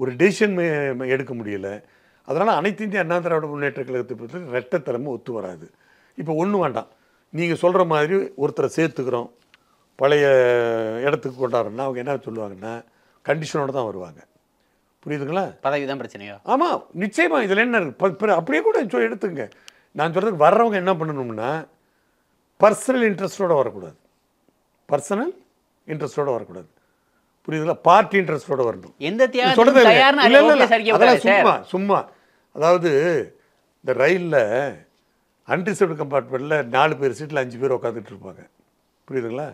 ஒரு டெசிஷன் எடுக்க முடியல அதனால் அனைத்து இந்திய அண்ணா திராவிட முன்னேற்ற கழகத்தை பொறுத்தவரை ரெட்டத்தலைமை ஒத்து வராது இப்போ ஒன்றும் வேண்டாம் நீங்கள் சொல்கிற மாதிரி ஒருத்தரை சேர்த்துக்கிறோம் பழைய இடத்துக்கு கொண்டாடுறோன்னா அவங்க என்ன சொல்லுவாங்கன்னா கண்டிஷனோடு தான் வருவாங்க புரியுதுங்களா பதவிதான் பிரச்சனையா ஆமாம் நிச்சயமா இதில் என்ன அப்படியே கூட எடுத்துங்க நான் சொல்கிறதுக்கு வர்றவங்க என்ன பண்ணணும்னா பர்சனல் இன்ட்ரெஸ்டோடு வரக்கூடாது பர்சனல் இன்ட்ரெஸ்டோடு வரக்கூடாது புரியுதுங்களா பார்ட்டி இன்ட்ரெஸ்டோடு வரணும் எந்த சொல்றது அதெல்லாம் சும்மா சும்மா அதாவது இந்த ரயிலில் அன்ரிசர்வ்டு கம்பார்ட்மெண்ட்டில் நாலு பேர் சீட்டில் அஞ்சு பேர் உட்காந்துட்டு இருப்பாங்க புரியுதுங்களா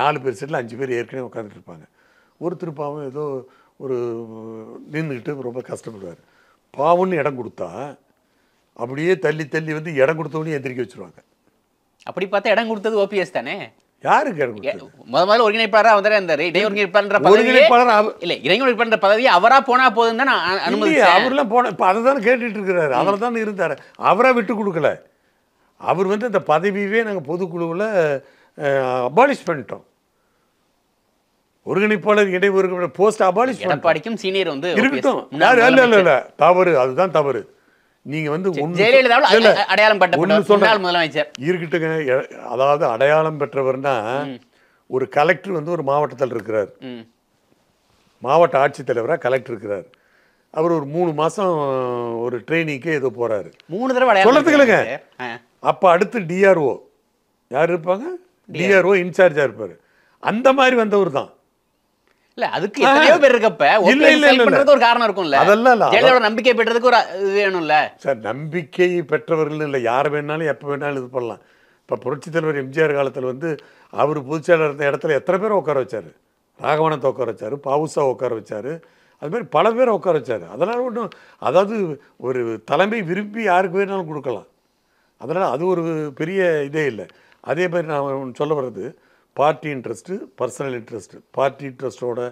நாலு பேர் சீட்டில் அஞ்சு பேர் ஏற்கனவே உட்காந்துட்டு இருப்பாங்க ஒருத்தர் பாவம் ஏதோ ஒரு நின்றுக்கிட்டு ரொம்ப கஷ்டப்படுவார் பாவம்னு இடம் கொடுத்தா அப்படியே தள்ளி தள்ளி வந்து இடம் கொடுத்தவனே எந்திரிக்க வச்சுருவாங்க அப்படி பார்த்தா இடம் கொடுத்தது ஓபிஎஸ் தானே யாருக்கு இடம் கொடுத்தது முத முதல்ல ஒருங்கிணைப்பாளராக வந்தார் அந்த இணை ஒருங்கிணைப்பாளர் ஒருங்கிணைப்பாளர் இல்லை இணை ஒருங்கிணைப்பாளர் பதவி அவராக போனால் போதும் தான் அனுமதி அவர்லாம் போன இப்போ அதை தான் கேட்டுட்டு இருக்கிறாரு அதில் தான் இருந்தார் அவராக விட்டு கொடுக்கல அவர் வந்து அந்த பதவியவே நாங்கள் பொதுக்குழுவில் அபாலிஷ் பண்ணிட்டோம் ஒருங்கிணைப்பாளர் இடையூறு போஸ்ட் அபாலிஷ் எடப்பாடிக்கும் சீனியர் வந்து இருக்கட்டும் இல்ல இல்ல இல்ல தவறு அதுதான் தவறு நீங்க வந்து அடையாளம் முதலமைச்சர் இருக்கட்டுங்க அதாவது அடையாளம் பெற்றவர்னா ஒரு கலெக்டர் வந்து ஒரு மாவட்டத்தில் இருக்கிறார் மாவட்ட ஆட்சித்தலைவராக கலெக்டர் இருக்கிறார் அவர் ஒரு மூணு மாசம் ஒரு ட்ரைனிங்கே ஏதோ போறாரு மூணு தடவை சொல்றதுக்குலங்க அப்ப அடுத்து டிஆர்ஓ யார் இருப்பாங்க டிஆர்ஓ இன்சார்ஜா இருப்பாரு அந்த மாதிரி வந்தவர் தான் இல்ல அதுக்கு எத்தனையோ பேர் இருக்கப்ப இல்ல இல்ல பண்றதுக்கு ஒரு காரணம் இருக்கும்ல அதெல்லாம் இல்ல ஜெயலலிதா நம்பிக்கை பெற்றதுக்கு ஒரு இது வேணும்ல சார் நம்பிக்கை பெற்றவர்கள் இல்ல யார் வேணாலும் எப்ப வேணாலும் இது பண்ணலாம் இப்ப புரட்சித் தலைவர் எம்ஜிஆர் காலத்துல வந்து அவர் பொதுச்செயலர் இருந்த இடத்துல எத்தனை பேர் உட்கார வச்சாரு ராகவனத்தை உட்கார வச்சாரு பாவுசா உட்கார வச்சாரு அது மாதிரி பல பேர் உட்கார வச்சாரு அதனால் ஒன்றும் அதாவது ஒரு தலைமை விரும்பி யாருக்கு வேணாலும் கொடுக்கலாம் அதனால் அது ஒரு பெரிய இதே இல்லை அதே மாதிரி நான் சொல்ல வர்றது party interest personal interest party இன்ட்ரெஸ்ட்டோட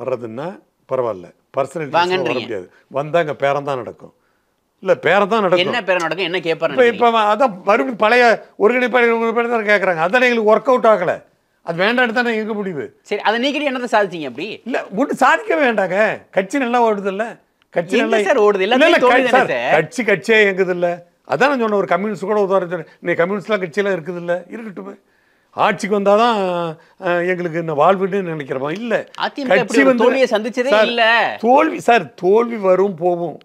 வர்றதுன்னா பரவாயில்ல பர்சனல் வர முடியாது வந்தால் அங்கே பேரம் தான் நடக்கும் இல்லை பேரம் தான் நடக்கும் என்ன பேரம் நடக்கும் என்ன கேட்பாங்க இப்போ இப்போ அதான் மறுபடியும் பழைய ஒருங்கிணைப்பாளர் தான் கேட்குறாங்க அதான் எங்களுக்கு ஒர்க் அவுட் ஆகலை அது வேண்டாம் தானே எங்க முடிவு சரி அதை நீக்கிட்டு என்னத்தை சாதிச்சிங்க அப்படி இல்லை ஒன்று சாதிக்கவே வேண்டாங்க கட்சி நல்லா ஓடுது இல்லை கட்சி நல்லா சார் ஓடுது இல்லை கட்சி கட்சியே எங்குது இல்லை அதான் நான் சொன்ன ஒரு கம்யூனிஸ்ட் கூட உதாரணம் சொன்னேன் இன்னைக்கு கம்யூனிஸ்ட்லாம் கட்சியெல்லாம் இருக்குது இல்லை இருக்கட்டும் ஆட்சிக்கு வந்தால் தான் எங்களுக்கு இந்த வாழ்வுன்னு நினைக்கிறோம் இல்லை கட்சி வந்து சந்திச்சதே இல்லை தோல்வி சார் தோல்வி வரும் போகும்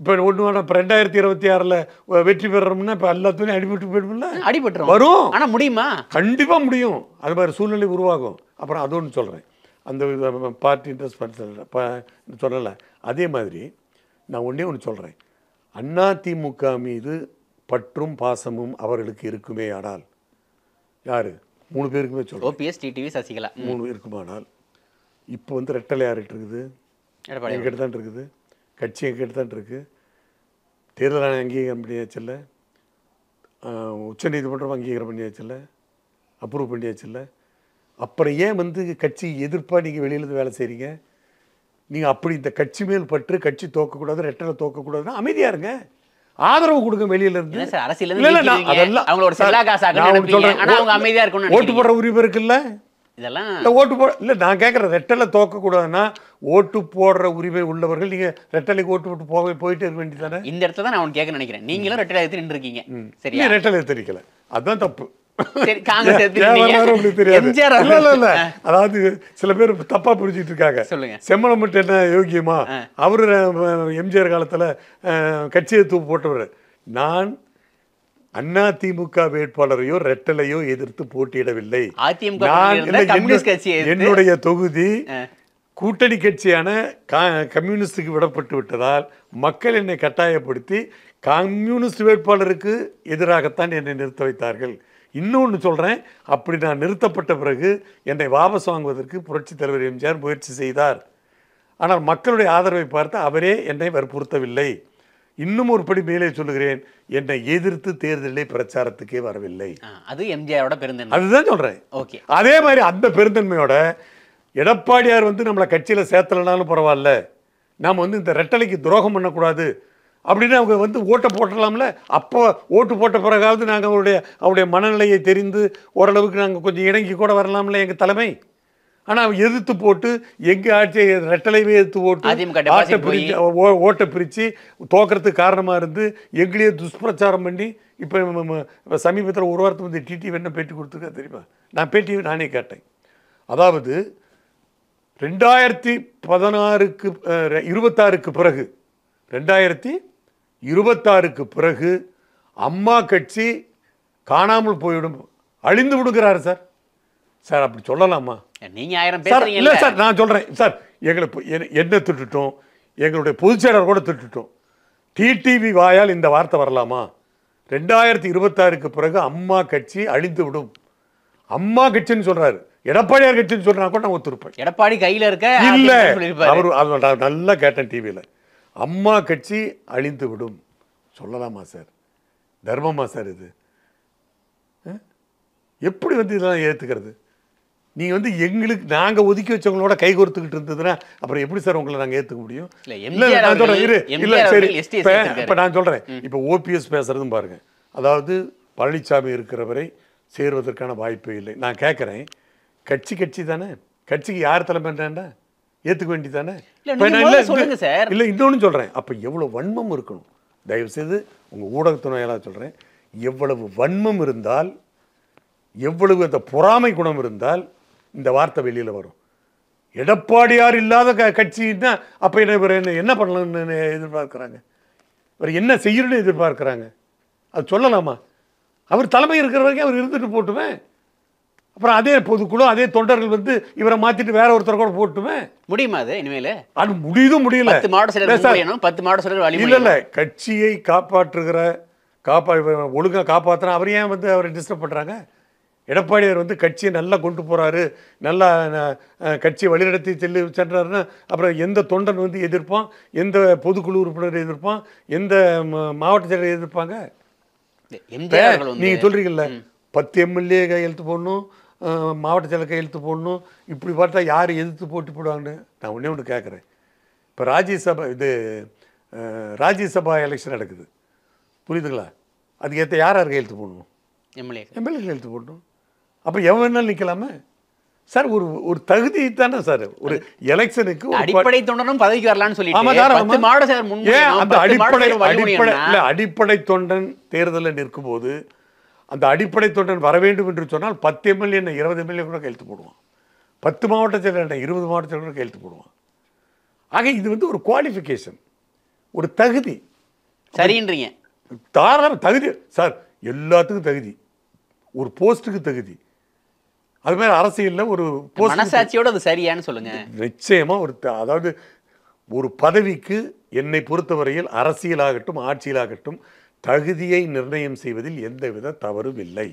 இப்போ ஒன்று வேணாம் இப்போ ரெண்டாயிரத்தி இருபத்தி ஆறில் வெற்றி பெறோம்னா இப்போ எல்லாத்துலேயும் அடிபட்டு போயிடும்ல அடிபட்டு வரும் ஆனால் முடியுமா கண்டிப்பாக முடியும் அது மாதிரி சூழ்நிலை உருவாகும் அப்புறம் அது ஒன்று சொல்கிறேன் அந்த பார்ட்டி இன்ட்ரெஸ்ட் பண்ண சொல்லலை அதே மாதிரி நான் ஒன்றே ஒன்று சொல்கிறேன் அதிமுக மீது பற்றும் பாசமும் அவர்களுக்கு இருக்குமே ஆனால் யார் மூணு பேருக்குமே சொல்லுவோம் ஓபிஎஸ் டிடிவி சசிகலா மூணு இருக்குமானால் இப்போ வந்து ரெட்டலை யார்கிட்ட இருக்குது எங்கிட்ட தான் இருக்குது கட்சி எங்கிட்ட தான் இருக்குது தேர்தல் ஆணையம் அங்கீகாரம் பண்ணியாச்சுல்ல உச்சநீதிமன்றம் அங்கீகாரம் பண்ணியாச்சுல்ல அப்ரூவ் இல்லை அப்புறம் ஏன் வந்து கட்சி எதிர்ப்பாக நீங்கள் வெளியிலேருந்து வேலை செய்கிறீங்க நீங்கள் அப்படி இந்த கட்சி மேல் பற்று கட்சி தோக்கக்கூடாது ரெட்டலை தோக்கக்கூடாதுன்னா அமைதியாக இருங்க ஆதரவு கொடுக்க வெளியில இருந்து அரசியல் அதெல்லாம் அவங்களோட செல்லா காசா சொல்றேன் ஆனா அவங்க அமைதியா இருக்கணும் ஓட்டு போடுற உரிமை இருக்குல்ல இதெல்லாம் ஓட்டு போட இல்ல நான் கேட்கறேன் ரெட்டலை தோக்கக்கூடாதுன்னா ஓட்டு போடுற உரிமை உள்ளவர்கள் நீங்க ரெட்டலைக்கு ஓட்டு போட்டு போக போயிட்டே இருக்க வேண்டியதானே இந்த இடத்துல தான் நான் அவன் கேட்க நினைக்கிறேன் நீங்களும் ரெட்டலை எடுத்து இருக்கீங்க சரி ரெட்டலை எடுத்து நிற்கல அதுதான் தப்பு அதாவது சில பேர் தப்பா புரிஞ்சுட்டு இருக்காங்க செம்மலம் மட்டும் என்ன யோகியமா அவரு எம்ஜிஆர் காலத்துல கட்சியை தூப்பு போட்டவர் நான் அண்ணா திமுக வேட்பாளரையோ ரெட்டலையோ எதிர்த்து போட்டியிடவில்லை என்னுடைய தொகுதி கூட்டணி கட்சியான கம்யூனிஸ்டுக்கு விடப்பட்டு விட்டதால் மக்கள் என்னை கட்டாயப்படுத்தி கம்யூனிஸ்ட் வேட்பாளருக்கு எதிராகத்தான் என்னை நிறுத்த வைத்தார்கள் இன்னொன்று சொல்கிறேன் அப்படி நான் நிறுத்தப்பட்ட பிறகு என்னை வாபஸ் வாங்குவதற்கு புரட்சித் தலைவர் எம்ஜிஆர் முயற்சி செய்தார் ஆனால் மக்களுடைய ஆதரவை பார்த்து அவரே என்னை வற்புறுத்தவில்லை இன்னும் ஒருபடி மேலே சொல்லுகிறேன் என்னை எதிர்த்து தேர்தலே பிரச்சாரத்துக்கே வரவில்லை அது எம்ஜிஆரோட பெருந்தன்மை அதுதான் சொல்கிறேன் ஓகே அதே மாதிரி அந்த பெருந்தன்மையோட எடப்பாடியார் வந்து நம்மளை கட்சியில் சேர்த்தலைனாலும் பரவாயில்ல நாம் வந்து இந்த ரெட்டலைக்கு துரோகம் பண்ணக்கூடாது அப்படின்னு அவங்க வந்து ஓட்டை போட்டலாம்ல அப்போ ஓட்டு போட்ட பிறகாவது நாங்கள் அவருடைய அவருடைய மனநிலையை தெரிந்து ஓரளவுக்கு நாங்கள் கொஞ்சம் இணங்கி கூட வரலாம்ல எங்கள் தலைமை ஆனால் எதிர்த்து போட்டு எங்கள் ஆட்சியை ரெட்டலைவே எதிர்த்து போட்டு ஆட்டை பிரித்து ஓட்டை பிரித்து தோக்கிறதுக்கு காரணமாக இருந்து எங்களையே துஷ்பிரச்சாரம் பண்ணி இப்போ சமீபத்தில் ஒரு வாரத்துக்கு வந்து டிடி என்ன பேட்டி கொடுத்துருக்கா தெரியுமா நான் பேட்டி நானே கேட்டேன் அதாவது ரெண்டாயிரத்தி பதினாறுக்கு இருபத்தாறுக்கு பிறகு ரெண்டாயிரத்தி இருபத்தாறுக்கு பிறகு அம்மா கட்சி காணாமல் போய்விடும் அழிந்து விடுகிறாரு சார் சார் அப்படி சொல்லலாமா நீங்க ஆயிரம் சார் இல்லை சார் நான் சொல்கிறேன் சார் எங்களை என்ன திட்டுட்டோம் எங்களுடைய பொதுச்செயலர் கூட திட்டுட்டோம் டிடிவி வாயால் இந்த வார்த்தை வரலாமா ரெண்டாயிரத்தி இருபத்தாறுக்கு பிறகு அம்மா கட்சி அழிந்து விடும் அம்மா கட்சின்னு சொல்றாரு எடப்பாடியார் கட்சின்னு சொல்றா கூட நான் ஒத்துருப்பேன் எடப்பாடி கையில இருக்க இல்ல அவர் நல்லா கேட்டேன் டிவியில அம்மா கட்சி அழிந்து விடும் சொல்லலாமா சார் தர்மமா சார் இது எப்படி வந்து இதெல்லாம் ஏற்றுக்கிறது நீங்கள் வந்து எங்களுக்கு நாங்கள் ஒதுக்கி வச்சவங்களோட கை கொடுத்துக்கிட்டு இருந்ததுன்னா அப்புறம் எப்படி சார் உங்களை நாங்கள் ஏற்றுக்க முடியும் இல்லை நான் சொல்கிறேன் இல்லை சரி இப்போ இப்போ நான் சொல்கிறேன் இப்போ ஓபிஎஸ் பேசுகிறதும் பாருங்க அதாவது பழனிசாமி இருக்கிற வரை சேருவதற்கான வாய்ப்பே இல்லை நான் கேட்குறேன் கட்சி கட்சி தானே கட்சிக்கு யார் தலைமைன்றேன்டா ஏற்றுக்க வேண்டியதானே சொல்லுங்க சார் இல்லை இன்னொன்று சொல்கிறேன் அப்போ எவ்வளோ வன்மம் இருக்கணும் தயவுசெய்து உங்கள் ஊடகத்துணையெல்லாம் சொல்கிறேன் எவ்வளவு வன்மம் இருந்தால் எவ்வளவு அந்த பொறாமை குணம் இருந்தால் இந்த வார்த்தை வெளியில் வரும் எடப்பாடியார் இல்லாத க கட்சின்னா அப்போ என்ன இவர் என்ன என்ன பண்ணலாம்னு எதிர்பார்க்குறாங்க இவர் என்ன செய்யணும்னு எதிர்பார்க்குறாங்க அது சொல்லலாமா அவர் தலைமை இருக்கிற வரைக்கும் அவர் இருந்துட்டு போட்டுவேன் அப்புறம் அதே பொதுக்குழு அதே தொண்டர்கள் வந்து இவரை மாத்திட்டு வேற ஒருத்தர் கூட போட்டுமே முடியுமா அது இனிமேல அது முடியுதும் முடியல பத்து மாவட்ட பத்து மாவட்ட இல்ல இல்ல கட்சியை காப்பாற்றுகிற காப்பா ஒழுங்காக காப்பாற்றினா அவர் ஏன் வந்து அவரை டிஸ்டர்ப் பண்ணுறாங்க எடப்பாடியார் வந்து கட்சியை நல்லா கொண்டு போகிறாரு நல்லா கட்சி வழிநடத்தி செல்லு சென்றாருன்னா அப்புறம் எந்த தொண்டன் வந்து எதிர்ப்பான் எந்த பொதுக்குழு உறுப்பினர் எதிர்ப்பான் எந்த மாவட்ட செயலர் எதிர்ப்பாங்க நீங்கள் சொல்கிறீங்கல்ல பத்து எம்எல்ஏ கையெழுத்து போடணும் மாவட்ட செயலர் கையெழுத்து போடணும் இப்படி பார்த்தா யார் எதிர்த்து போட்டு போடுவாங்கன்னு நான் ஒன்றே ஒன்று கேட்குறேன் இப்போ ராஜ்யசபா இது ராஜ்யசபா எலெக்ஷன் நடக்குது புரியுதுங்களா அதுக்கு ஏற்ற யார் யார் எழுத்து போடணும் எம்எல்ஏ எம்எல்ஏ எழுத்து போடணும் அப்போ எவன் வேணாலும் நிற்கலாமே சார் ஒரு ஒரு தகுதி தானே சார் ஒரு எலெக்ஷனுக்கு அடிப்படை தொண்டனும் பதவிக்கு வரலான்னு சொல்லி மாவட்ட செயலர் அந்த அடிப்படை அடிப்படை அடிப்படை தொண்டன் தேர்தலில் நிற்கும் போது அந்த அடிப்படை தொண்டன் வர வேண்டும் என்று சொன்னால் பத்து எம்எல்ஏ என்ன இருபது எம்எல்ஏ கூட கையெழுத்து போடுவான் பத்து மாவட்ட செயலர் என்ன இருபது மாவட்ட செயலர் கூட கையெழுத்து போடுவான் ஆக இது வந்து ஒரு குவாலிஃபிகேஷன் ஒரு தகுதி சரின்றீங்க தாராளம் தகுதி சார் எல்லாத்துக்கும் தகுதி ஒரு போஸ்ட்டுக்கு தகுதி அது மாதிரி அரசியலில் ஒரு போஸ்ட் மனசாட்சியோட அது சரியான்னு சொல்லுங்க நிச்சயமாக ஒரு அதாவது ஒரு பதவிக்கு என்னை பொறுத்தவரையில் அரசியலாகட்டும் ஆட்சியிலாகட்டும் தகுதியை நிர்ணயம் செய்வதில் எந்தவித தவறும் இல்லை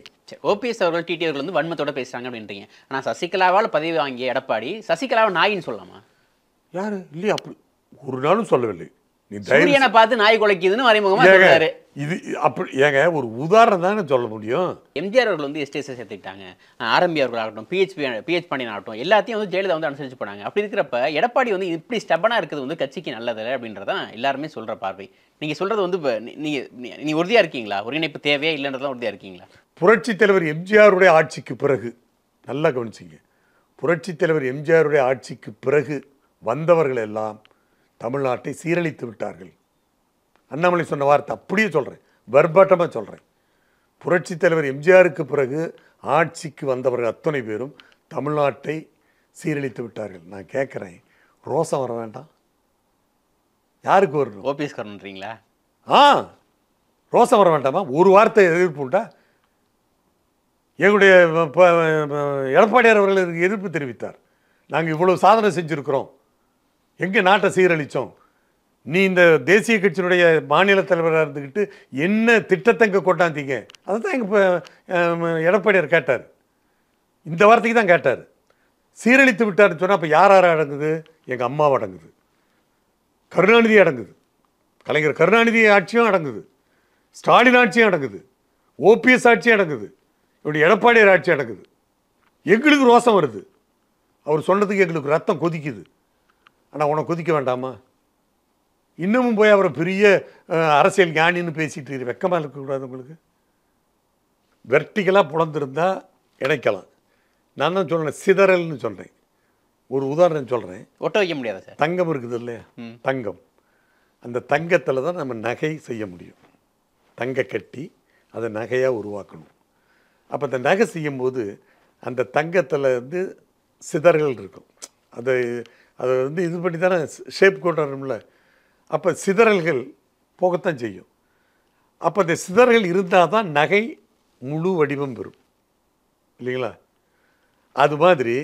ஓபிஎஸ் அவர்கள் டிடி அவர்கள் வந்து வன்மத்தோட பேசுகிறாங்க அப்படின்றீங்க ஆனால் சசிகலாவால் பதவி வாங்கிய எடப்பாடி சசிகலாவை நாயின்னு சொல்லலாமா யாரு இல்லையா அப்படி ஒரு நாளும் சொல்லவில்லை சூரியனை பார்த்து நாய் குலைக்குதுன்னு மறைமுகமா இது அப்படி ஏங்க ஒரு உதாரணம் தானே சொல்ல முடியும் எம்ஜிஆர் அவர்கள் வந்து எஸ்டேஸை சேர்த்துக்கிட்டாங்க ஆரம்பி அவர்கள் ஆகட்டும் பிஹெச்பி பிஹெச் பண்ணின ஆகட்டும் எல்லாத்தையும் வந்து ஜெயலலிதா வந்து அனுசரிச்சு போனாங்க அப்படி இருக்கிறப்ப எடப்பாடி வந்து இப்படி ஸ்டெபனாக இருக்கிறது வந்து கட்சிக்கு நல்லது நல்லதில்லை அப்படின்றதான் எல்லாருமே சொல்கிற பார்வை நீங்கள் சொல்கிறது வந்து இப்போ நீங்கள் நீ உறுதியாக இருக்கீங்களா ஒருங்கிணைப்பு தேவையே இல்லைன்றதான் உறுதியாக இருக்கீங்களா புரட்சித் தலைவர் எம்ஜிஆருடைய ஆட்சிக்கு பிறகு நல்லா கவனிச்சிங்க புரட்சித் தலைவர் எம்ஜிஆருடைய ஆட்சிக்கு பிறகு வந்தவர்கள் எல்லாம் தமிழ்நாட்டை சீரழித்து விட்டார்கள் அண்ணாமலை சொன்ன வார்த்தை அப்படியே சொல்கிறேன் வெர்பாட்டமாக சொல்கிறேன் புரட்சித் தலைவர் எம்ஜிஆருக்கு பிறகு ஆட்சிக்கு வந்தவர்கள் அத்தனை பேரும் தமிழ்நாட்டை சீரழித்து விட்டார்கள் நான் கேட்குறேன் ரோசம் வர வேண்டாம் யாருக்கு வரணும் ஓபிஎஸ் காரன்றீங்களா ஆ ரோசம் வர வேண்டாமா ஒரு வார்த்தை எதிர்ப்பு உண்டா எங்களுடைய எடப்பாடியார் அவர்கள் எதிர்ப்பு தெரிவித்தார் நாங்கள் இவ்வளோ சாதனை செஞ்சுருக்கிறோம் எங்கே நாட்டை சீரழித்தோம் நீ இந்த தேசிய கட்சியினுடைய மாநில தலைவராக இருந்துக்கிட்டு என்ன திட்டத்தை இங்கே கொட்டாந்தீங்க அதை தான் எங்கள் இப்போ எடப்பாடியார் கேட்டார் இந்த வார்த்தைக்கு தான் கேட்டார் சீரழித்து விட்டார்னு சொன்னால் அப்போ யார் யார் அடங்குது எங்கள் அம்மாவை அடங்குது கருணாநிதி அடங்குது கலைஞர் கருணாநிதி ஆட்சியும் அடங்குது ஸ்டாலின் ஆட்சியும் அடங்குது ஓபிஎஸ் ஆட்சியும் அடங்குது இப்படி எடப்பாடியார் ஆட்சி அடங்குது எங்களுக்கு ரோசம் வருது அவர் சொன்னதுக்கு எங்களுக்கு ரத்தம் கொதிக்குது ஆனால் உனக்கு குதிக்க வேண்டாமா இன்னமும் போய் அவரை பெரிய அரசியல் ஞானின்னு பேசிட்டு வெக்கமாக இருக்கக்கூடாது உங்களுக்கு வெர்டிகலாக புலந்திருந்தால் இணைக்கலாம் நான் தான் சொல்கிறேன் சிதறல்னு சொல்கிறேன் ஒரு உதாரணம் சொல்கிறேன் ஒட்ட வைக்க முடியாது சார் தங்கம் இருக்குது இல்லையா தங்கம் அந்த தங்கத்தில் தான் நம்ம நகை செய்ய முடியும் தங்க கட்டி அதை நகையாக உருவாக்கணும் அப்போ அந்த நகை செய்யும்போது அந்த தங்கத்தில் வந்து சிதறல் இருக்கும் அது அதை வந்து இது பண்ணி தானே ஷேப் கொண்டு வரணும்ல அப்போ சிதறல்கள் போகத்தான் செய்யும் அப்போ இந்த சிதறல்கள் இருந்தால் தான் நகை முழு வடிவம் பெறும் இல்லைங்களா அது மாதிரி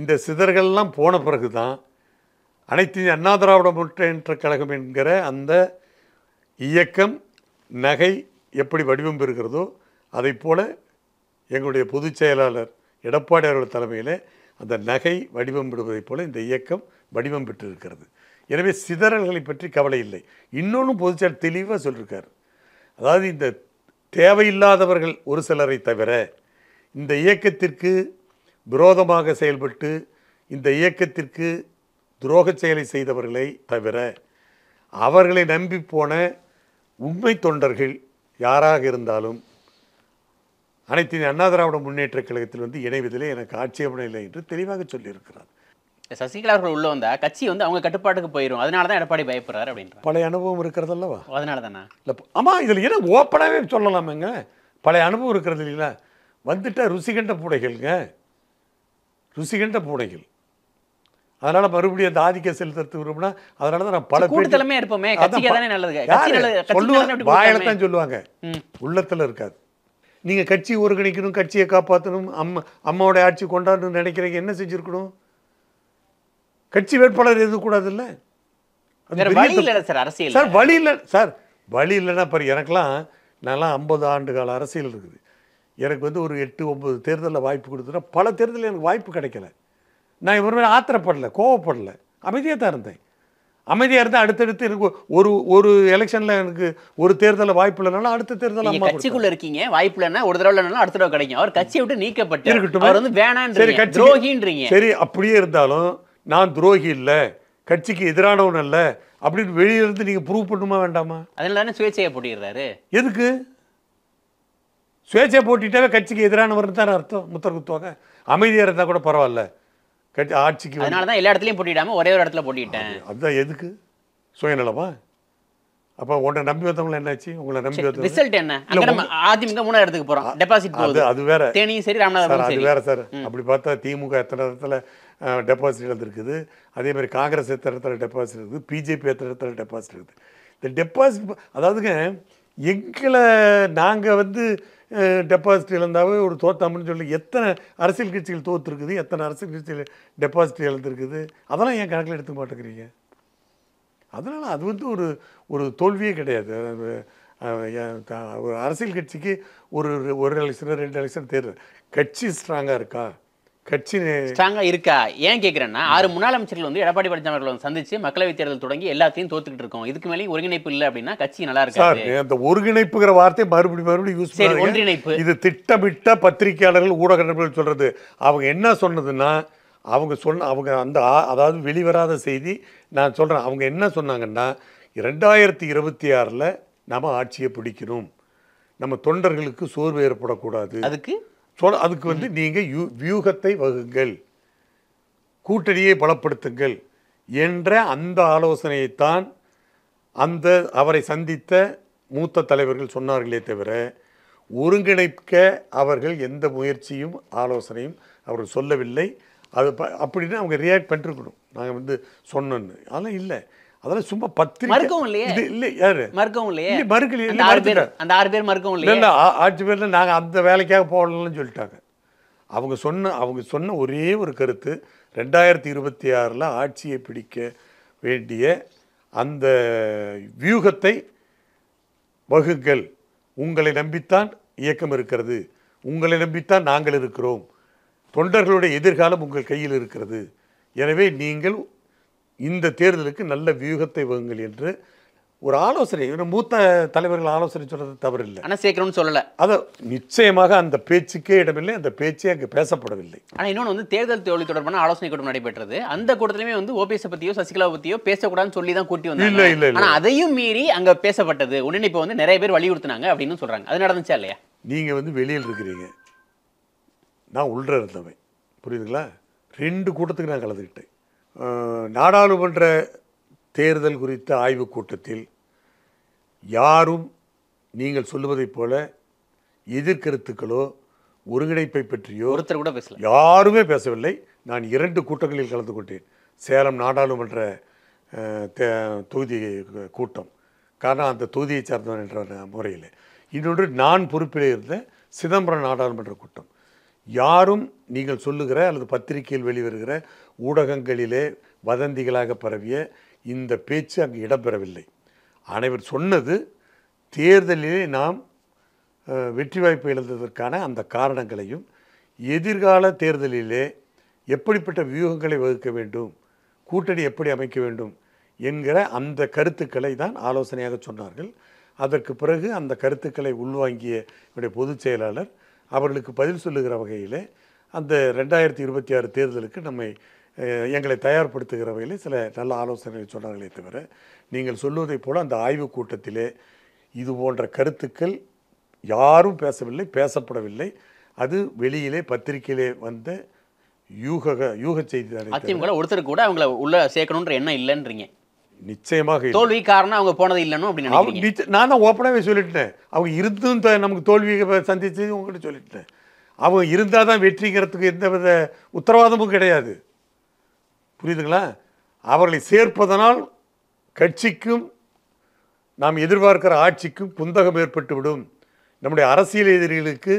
இந்த சிதறல்கள்லாம் போன பிறகு தான் அனைத்து அண்ணா திராவிட முற்றேற்ற கழகம் என்கிற அந்த இயக்கம் நகை எப்படி வடிவம் பெறுகிறதோ அதை போல் எங்களுடைய பொதுச் செயலாளர் எடப்பாடி அவர்கள் தலைமையில் அந்த நகை வடிவம் விடுவதைப் போல இந்த இயக்கம் வடிவம் பெற்றிருக்கிறது எனவே சிதறல்களை பற்றி கவலை இல்லை இன்னொன்றும் பொதுச்சார் தெளிவாக சொல்லியிருக்கார் அதாவது இந்த தேவையில்லாதவர்கள் ஒரு சிலரை தவிர இந்த இயக்கத்திற்கு விரோதமாக செயல்பட்டு இந்த இயக்கத்திற்கு துரோக செயலை செய்தவர்களை தவிர அவர்களை நம்பி போன உண்மை தொண்டர்கள் யாராக இருந்தாலும் அனைத்து இந்திய அண்ணா திராவிட முன்னேற்ற கழகத்தில் வந்து இணைவதிலே எனக்கு ஆட்சேபணம் இல்லை என்று தெளிவாக சொல்லியிருக்கிறார் சசிகலா அவர்கள் உள்ள வந்தா கட்சி வந்து அவங்க கட்டுப்பாட்டுக்கு போயிடும் அதனால தான் எடப்பாடி பயப்படுறாரு அப்படின்னு பழைய அனுபவம் இருக்கிறது அல்லவா அதனால தானே இல்லை ஆமா இதில் என்ன ஓப்பனாகவே சொல்லலாமேங்க பழைய அனுபவம் இருக்கிறது இல்லைங்களா வந்துட்டா ருசிகண்ட பூடைகள்ங்க ருசிகண்ட பூடைகள் அதனால மறுபடியும் அந்த ஆதிக்க செலுத்தறது விரும்பினா அதனால தான் நான் பல கூட்டத்திலுமே இருப்போமே சொல்லுவாங்க வாயில தான் சொல்லுவாங்க உள்ளத்துல இருக்காது நீங்கள் கட்சி ஒருங்கிணைக்கணும் கட்சியை காப்பாற்றணும் அம்மா அம்மாவோடைய ஆட்சி கொண்டாடணும்னு நினைக்கிறீங்க என்ன செஞ்சுருக்கணும் கட்சி வேட்பாளர் எதுவும் கூடாது அரசியல் சார் வழி இல்லை சார் வழி இல்லைன்னா இப்போ எனக்கெல்லாம் நல்லா ஐம்பது ஆண்டு கால அரசியல் இருக்குது எனக்கு வந்து ஒரு எட்டு ஒம்பது தேர்தலில் வாய்ப்பு கொடுத்துட்டா பல தேர்தலில் எனக்கு வாய்ப்பு கிடைக்கல நான் இவர் மாதிரி ஆத்திரப்படலை கோவப்படலை அமைதியாக தான் இருந்தேன் அமைதியாக இருந்தால் அடுத்தடுத்து இருக்கு ஒரு ஒரு எலெக்ஷனில் எனக்கு ஒரு தேர்தலில் வாய்ப்பு இல்லைனாலும் அடுத்த தேர்தல் அம்மா கட்சிக்குள்ளே இருக்கீங்க வாய்ப்பு இல்லைன்னா ஒரு தடவை இல்லைனாலும் அடுத்த தடவை கிடைக்கும் அவர் கட்சியை விட்டு நீக்கப்பட்டு இருக்கட்டும் அவர் வந்து வேணாம் சரி கட்சி துரோகின்றீங்க சரி அப்படியே இருந்தாலும் நான் துரோகி இல்லை கட்சிக்கு எதிரானவன் இல்லை அப்படின்னு வெளியிலிருந்து நீங்கள் ப்ரூவ் பண்ணுமா வேண்டாமா அதில் தானே சுயேட்சையை போட்டிடுறாரு எதுக்கு சுயேட்சை போட்டிட்டாவே கட்சிக்கு எதிரானவர்னு தானே அர்த்தம் முத்தர் குத்துவாங்க அமைதியாக இருந்தால் கூட பரவாயில்ல கட்சி ஆட்சிக்கு அதனால தான் எல்லா இடத்துலையும் போட்டிடாமல் ஒரே ஒரு இடத்துல போட்டிட்டேன் அதுதான் எதுக்கு சுயநலமா அப்போ உன்னை நம்பி வைத்தவங்களை என்னாச்சு உங்களை நம்பி வைத்த ரிசல்ட் என்ன அதிமுக மூணாவது இடத்துக்கு போகிறோம் டெபாசிட் போகுது அது வேற தேனியும் சரி ராமநாதபுரம் அது வேற சார் அப்படி பார்த்தா திமுக எத்தனை இடத்துல டெபாசிட் இழந்திருக்குது அதே மாதிரி காங்கிரஸ் எத்தனை இடத்துல டெபாசிட் இருக்குது பிஜேபி எத்தனை இடத்துல டெபாசிட் இருக்குது இந்த டெபாசிட் அதாவதுங்க எங்களை நாங்கள் வந்து டெபாசிட் இழந்தாவே ஒரு தோத்தாமன்னு சொல்லி எத்தனை அரசியல் கட்சிகள் தோத்துருக்குது எத்தனை அரசியல் கட்சிகள் டெபாசிட் இழந்திருக்குது அதெல்லாம் ஏன் கணக்கில் எடுத்துக்க மாட்டேங்கிறீங்க அதனால் அது வந்து ஒரு ஒரு தோல்வியே கிடையாது ஒரு அரசியல் கட்சிக்கு ஒரு ஒரு எலெக்ஷன் ரெண்டு எலெக்ஷன் தேர்தல் கட்சி ஸ்ட்ராங்காக இருக்கா கட்சி ஸ்ட்ராங்கா இருக்கா ஏன் கேட்கிறேன்னா ஆறு முன்னாள் அமைச்சர்கள் வந்து எடப்பாடி பழனிசாமி சந்திச்சு மக்களவைத் தேர்தல் தொடங்கி எல்லாத்தையும் தோத்துக்கிட்டு இருக்கோம் இதுக்கு மேலே ஒருங்கிணைப்பு இல்லை அப்படின்னா கட்சி நல்லா இருக்கு அந்த ஒருங்கிணைப்புங்கிற வார்த்தை மறுபடியும் மறுபடியும் யூஸ் பண்ணி ஒருங்கிணைப்பு இது திட்டமிட்ட பத்திரிகையாளர்கள் ஊடக நண்பர்கள் சொல்றது அவங்க என்ன சொன்னதுன்னா அவங்க சொன்ன அவங்க அந்த அதாவது வெளிவராத செய்தி நான் சொல்கிறேன் அவங்க என்ன சொன்னாங்கன்னா ரெண்டாயிரத்தி இருபத்தி ஆறில் நம்ம ஆட்சியை பிடிக்கணும் நம்ம தொண்டர்களுக்கு சோர்வு ஏற்படக்கூடாது அதுக்கு ஸோ அதுக்கு வந்து நீங்கள் யூ வியூகத்தை வகுங்கள் கூட்டணியை பலப்படுத்துங்கள் என்ற அந்த ஆலோசனையைத்தான் அந்த அவரை சந்தித்த மூத்த தலைவர்கள் சொன்னார்களே தவிர ஒருங்கிணைக்க அவர்கள் எந்த முயற்சியும் ஆலோசனையும் அவர்கள் சொல்லவில்லை அது ப அப்படின்னு அவங்க ரியாக்ட் பண்ணிருக்கணும் நாங்கள் வந்து சொன்னோன்னு அதெல்லாம் இல்லை அதெல்லாம் சும்மா பத்திரிக்கை மறுக்கவும் இல்லையே இது இல்லை யாரு மறுக்கவும் இல்லையே இல்லை மறுக்கலையே அந்த ஆறு பேர் அந்த ஆறு பேர் மறுக்கவும் இல்லையே இல்லை ஆட்சி பேர்ல நாங்க அந்த வேலைக்காக போகணும்னு சொல்லிட்டாங்க அவங்க சொன்ன அவங்க சொன்ன ஒரே ஒரு கருத்து ரெண்டாயிரத்தி இருபத்தி ஆறில் ஆட்சியை பிடிக்க வேண்டிய அந்த வியூகத்தை வகுங்கள் உங்களை நம்பித்தான் இயக்கம் இருக்கிறது உங்களை நம்பித்தான் நாங்கள் இருக்கிறோம் தொண்டர்களுடைய எதிர்காலம் உங்கள் கையில் இருக்கிறது எனவே நீங்கள் இந்த தேர்தலுக்கு நல்ல வியூகத்தை வகுங்கள் என்று ஒரு ஆலோசனை மூத்த தலைவர்கள் ஆலோசனை சொல்றது தவறு இல்லை ஆனால் சேர்க்கணும்னு சொல்லலை அதை நிச்சயமாக அந்த பேச்சுக்கே இடமில்லை அந்த பேச்சே அங்கே பேசப்படவில்லை ஆனால் இன்னொன்று வந்து தேர்தல் தோல்வி தொடர்பான ஆலோசனை கூட்டம் நடைபெற்றது அந்த கூட்டத்திலுமே வந்து ஓபிஎஸ் பற்றியோ சசிகலா பற்றியோ பேசக்கூடாதுன்னு சொல்லி தான் கூட்டி வந்தாங்க இல்லை இல்லை ஆனால் அதையும் மீறி அங்கே பேசப்பட்டது உடனே இப்போ வந்து நிறைய பேர் வலியுறுத்தினாங்க அப்படின்னு சொல்கிறாங்க அது நடந்துச்சா இல்லையா நீங்கள் வந்து வெளியில் இருக்கிறீங்க நான் உள்ள இருந்தவன் புரியுதுங்களா ரெண்டு கூட்டத்துக்கு நான் கலந்துக்கிட்டேன் நாடாளுமன்ற தேர்தல் குறித்த ஆய்வுக் கூட்டத்தில் யாரும் நீங்கள் சொல்லுவதைப் போல எதிர்கருத்துக்களோ ஒருங்கிணைப்பை பற்றியோ ஒருத்தர் கூட பேசல யாருமே பேசவில்லை நான் இரண்டு கூட்டங்களில் கலந்து கொண்டேன் சேலம் நாடாளுமன்ற தொகுதி கூட்டம் காரணம் அந்த தொகுதியை சார்ந்தவன் என்ற முறையில் இன்னொன்று நான் பொறுப்பில் இருந்த சிதம்பரம் நாடாளுமன்ற கூட்டம் யாரும் நீங்கள் சொல்லுகிற அல்லது பத்திரிகையில் வெளிவருகிற ஊடகங்களிலே வதந்திகளாக பரவிய இந்த பேச்சு அங்கு இடம்பெறவில்லை அனைவர் சொன்னது தேர்தலிலே நாம் வெற்றி வாய்ப்பு இழந்ததற்கான அந்த காரணங்களையும் எதிர்கால தேர்தலிலே எப்படிப்பட்ட வியூகங்களை வகுக்க வேண்டும் கூட்டணி எப்படி அமைக்க வேண்டும் என்கிற அந்த கருத்துக்களை தான் ஆலோசனையாக சொன்னார்கள் அதற்கு பிறகு அந்த கருத்துக்களை உள்வாங்கிய என்னுடைய பொதுச் செயலாளர் அவர்களுக்கு பதில் சொல்லுகிற வகையிலே அந்த ரெண்டாயிரத்தி இருபத்தி ஆறு தேர்தலுக்கு நம்மை எங்களை தயார்படுத்துகிற வகையில் சில நல்ல ஆலோசனைகள் சொன்னார்களே தவிர நீங்கள் சொல்வதைப் போல் அந்த ஆய்வுக் கூட்டத்திலே இது போன்ற கருத்துக்கள் யாரும் பேசவில்லை பேசப்படவில்லை அது வெளியிலே பத்திரிகையிலே வந்த யூக யூக செய்தி அதிமுக ஒருத்தர் கூட அவங்கள உள்ள சேர்க்கணுன்ற எண்ணம் இல்லைன்றீங்க நிச்சயமாக தோல்வி காரணம் அவங்க போனது இல்லைன்னு அப்படின்னு நான் தான் ஓப்பனாகவே சொல்லிட்டேன் அவங்க இருந்தும் நமக்கு தோல்வியை சந்திச்சு உங்கள்கிட்ட சொல்லிட்டேன் அவங்க இருந்தால் தான் வெற்றிங்கிறதுக்கு எந்த வித உத்தரவாதமும் கிடையாது புரியுதுங்களா அவர்களை சேர்ப்பதனால் கட்சிக்கும் நாம் எதிர்பார்க்கிற ஆட்சிக்கும் புந்தகம் ஏற்பட்டுவிடும் நம்முடைய அரசியல் எதிரிகளுக்கு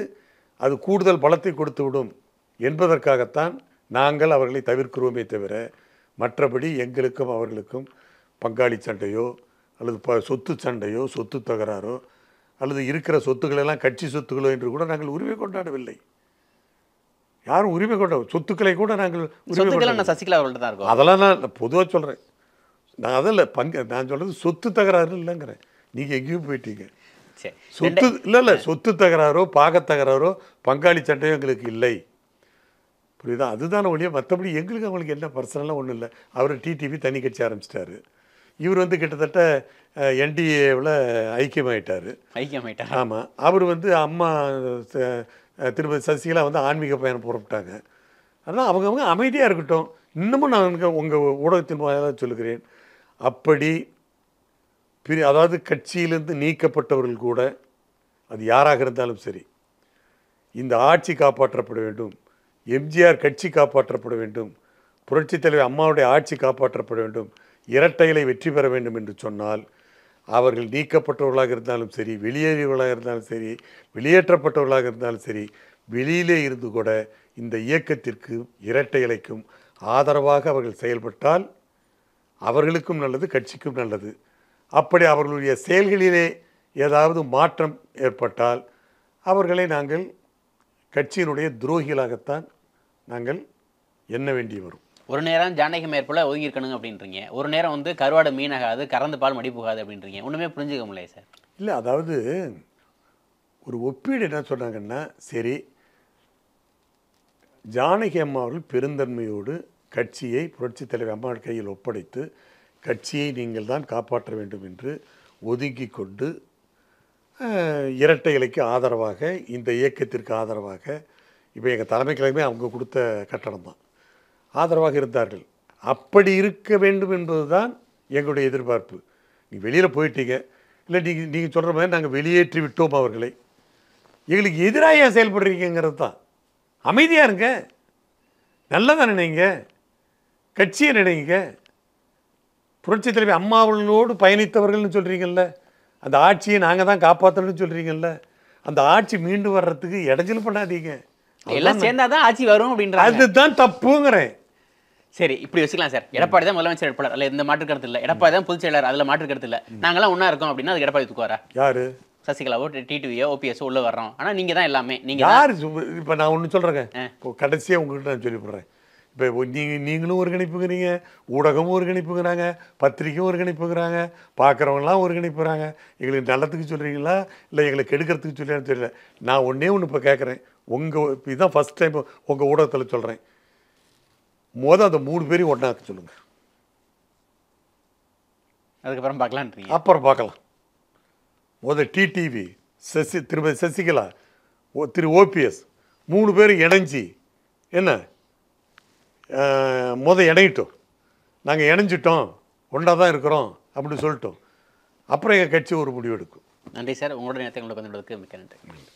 அது கூடுதல் பலத்தை கொடுத்துவிடும் என்பதற்காகத்தான் நாங்கள் அவர்களை தவிர்க்கிறோமே தவிர மற்றபடி எங்களுக்கும் அவர்களுக்கும் பங்காளி சண்டையோ அல்லது ப சொத்து சண்டையோ சொத்து தகராறோ அல்லது இருக்கிற சொத்துக்களெல்லாம் கட்சி சொத்துக்களோ என்று கூட நாங்கள் உரிமை கொண்டாடவில்லை யாரும் உரிமை கொண்ட சொத்துக்களை கூட நாங்கள் சொத்துக்களை சசிகலா அவர்கள்ட்ட தான் இருக்கும் அதெல்லாம் நான் பொதுவாக சொல்கிறேன் நான் அதில் பங்கு நான் சொல்கிறது சொத்து தகராறு இல்லைங்கிறேன் நீங்கள் எங்கேயும் போயிட்டீங்க சொத்து இல்லை இல்லை சொத்து தகராறோ தகராறோ பங்காளி சண்டையோ எங்களுக்கு இல்லை புரியுதா அதுதான் ஒழிய மற்றபடி எங்களுக்கு அவங்களுக்கு என்ன பர்சனலாக ஒன்றும் இல்லை அவர் டிடிவி தனி கட்சி ஆரம்பிச்சிட்டாரு இவர் வந்து கிட்டத்தட்ட என்டிஏவில் ஐக்கியமாயிட்டார் ஐக்கியமாயிட்டார் ஆமாம் அவர் வந்து அம்மா திருப்பதி சசிகலா வந்து ஆன்மீக பயணம் புறப்பட்டாங்க அதனால் அவங்கவுங்க அமைதியாக இருக்கட்டும் இன்னமும் நான் உங்கள் ஊடகத்தின் தான் சொல்லுகிறேன் அப்படி பிரி அதாவது கட்சியிலிருந்து நீக்கப்பட்டவர்கள் கூட அது யாராக இருந்தாலும் சரி இந்த ஆட்சி காப்பாற்றப்பட வேண்டும் எம்ஜிஆர் கட்சி காப்பாற்றப்பட வேண்டும் புரட்சித் தலைவர் அம்மாவுடைய ஆட்சி காப்பாற்றப்பட வேண்டும் இரட்டைகளை வெற்றி பெற வேண்டும் என்று சொன்னால் அவர்கள் நீக்கப்பட்டவர்களாக இருந்தாலும் சரி வெளியேறியவர்களாக இருந்தாலும் சரி வெளியேற்றப்பட்டவர்களாக இருந்தாலும் சரி வெளியிலே இருந்து கூட இந்த இயக்கத்திற்கு இரட்டை இலைக்கும் ஆதரவாக அவர்கள் செயல்பட்டால் அவர்களுக்கும் நல்லது கட்சிக்கும் நல்லது அப்படி அவர்களுடைய செயல்களிலே ஏதாவது மாற்றம் ஏற்பட்டால் அவர்களை நாங்கள் கட்சியினுடைய துரோகிகளாகத்தான் நாங்கள் எண்ண வேண்டி வரும் ஒரு நேரம் ஜானகி மேற்போல் ஒதுங்கியிருக்கணுங்க அப்படின்றீங்க ஒரு நேரம் வந்து கருவாடு மீனாகாது கறந்து பால் மடி போகாது அப்படின்றீங்க ஒன்றுமே புரிஞ்சுக்க முடியல சார் இல்லை அதாவது ஒரு ஒப்பீடு என்ன சொன்னாங்கன்னா சரி ஜானகி அம்மா அவர்கள் பெருந்தன்மையோடு கட்சியை புரட்சித் தலைவர் அம்மா கையில் ஒப்படைத்து கட்சியை நீங்கள் தான் காப்பாற்ற வேண்டும் என்று ஒதுக்கி கொண்டு இரட்டை இலைக்கு ஆதரவாக இந்த இயக்கத்திற்கு ஆதரவாக இப்போ எங்கள் தலைமை கிழமை அவங்க கொடுத்த கட்டணம் தான் ஆதரவாக இருந்தார்கள் அப்படி இருக்க வேண்டும் என்பது தான் எங்களுடைய எதிர்பார்ப்பு நீங்கள் வெளியில் போயிட்டீங்க இல்லை நீங்கள் நீங்கள் சொல்கிற மாதிரி நாங்கள் வெளியேற்றி விட்டோம் அவர்களை எங்களுக்கு எதிராக ஏன் செயல்படுறீங்கிறது தான் அமைதியாக இருங்க நல்லதாக நினைங்க கட்சியை நினைங்க புரட்சி தலைவி அம்மாவளோடு பயணித்தவர்கள்னு சொல்கிறீங்கல்ல அந்த ஆட்சியை நாங்கள் தான் காப்பாற்றணும்னு சொல்கிறீங்கல்ல அந்த ஆட்சி மீண்டு வர்றதுக்கு இடைஞ்சல் பண்ணாதீங்க எல்லாம் சேர்ந்தாதான் ஆட்சி வரும் அப்படின்ற அதுதான் தப்புங்கிறேன் சரி இப்படி வச்சுக்கலாம் சார் எடப்பாடி தான் முதலமைச்சர் வேட்பாளர் அல்ல இந்த மாற்று கருத்து இல்லை எடப்பாடி தான் பொதுச் செயலாளர் அதில் மாற்று கருத்து இல்லை நாங்களாம் ஒன்றா இருக்கோம் அப்படின்னா அது எடப்பாடி தூக்குவாரா யார் சசிகலாவோ டிடிவியோ ஓபிஎஸ் உள்ள வர்றோம் ஆனால் நீங்கள் தான் எல்லாமே நீங்கள் யார் இப்போ நான் ஒன்று சொல்கிறேங்க இப்போ கடைசியாக உங்கள்கிட்ட நான் சொல்லிவிடுறேன் இப்போ நீங்கள் நீங்களும் ஒருங்கிணைப்புங்கிறீங்க ஊடகமும் ஒருங்கிணைப்புங்கிறாங்க பத்திரிக்கையும் ஒருங்கிணைப்புங்கிறாங்க பார்க்குறவங்களாம் ஒருங்கிணைப்புறாங்க எங்களுக்கு நல்லத்துக்கு சொல்கிறீங்களா இல்லை எங்களுக்கு கெடுக்கிறதுக்கு சொல்லியான்னு தெரியல நான் ஒன்றே ஒன்று இப்போ கேட்குறேன் உங்கள் இதுதான் ஃபஸ்ட் டைம் உங்கள் ஊடகத்தில் சொல்கிறேன் மொதல் அந்த மூணு பேரையும் ஒன்றா ஆக்க சொல்லுங்கள் அதுக்கப்புறம் பார்க்கலாம் அப்புறம் பார்க்கலாம் முதல் டிடிவி சசி திருமதி சசிகலா ஓ திரு ஓபிஎஸ் மூணு பேரும் இணைஞ்சி என்ன முதல் இணையிட்டோம் நாங்கள் இணைஞ்சிட்டோம் ஒன்றா தான் இருக்கிறோம் அப்படின்னு சொல்லிட்டோம் அப்புறம் எங்கள் கட்சி ஒரு முடிவு எடுக்கும் நன்றி சார் உங்களோட நேரத்தை உங்களுக்கு வந்து மிக்க நன்றி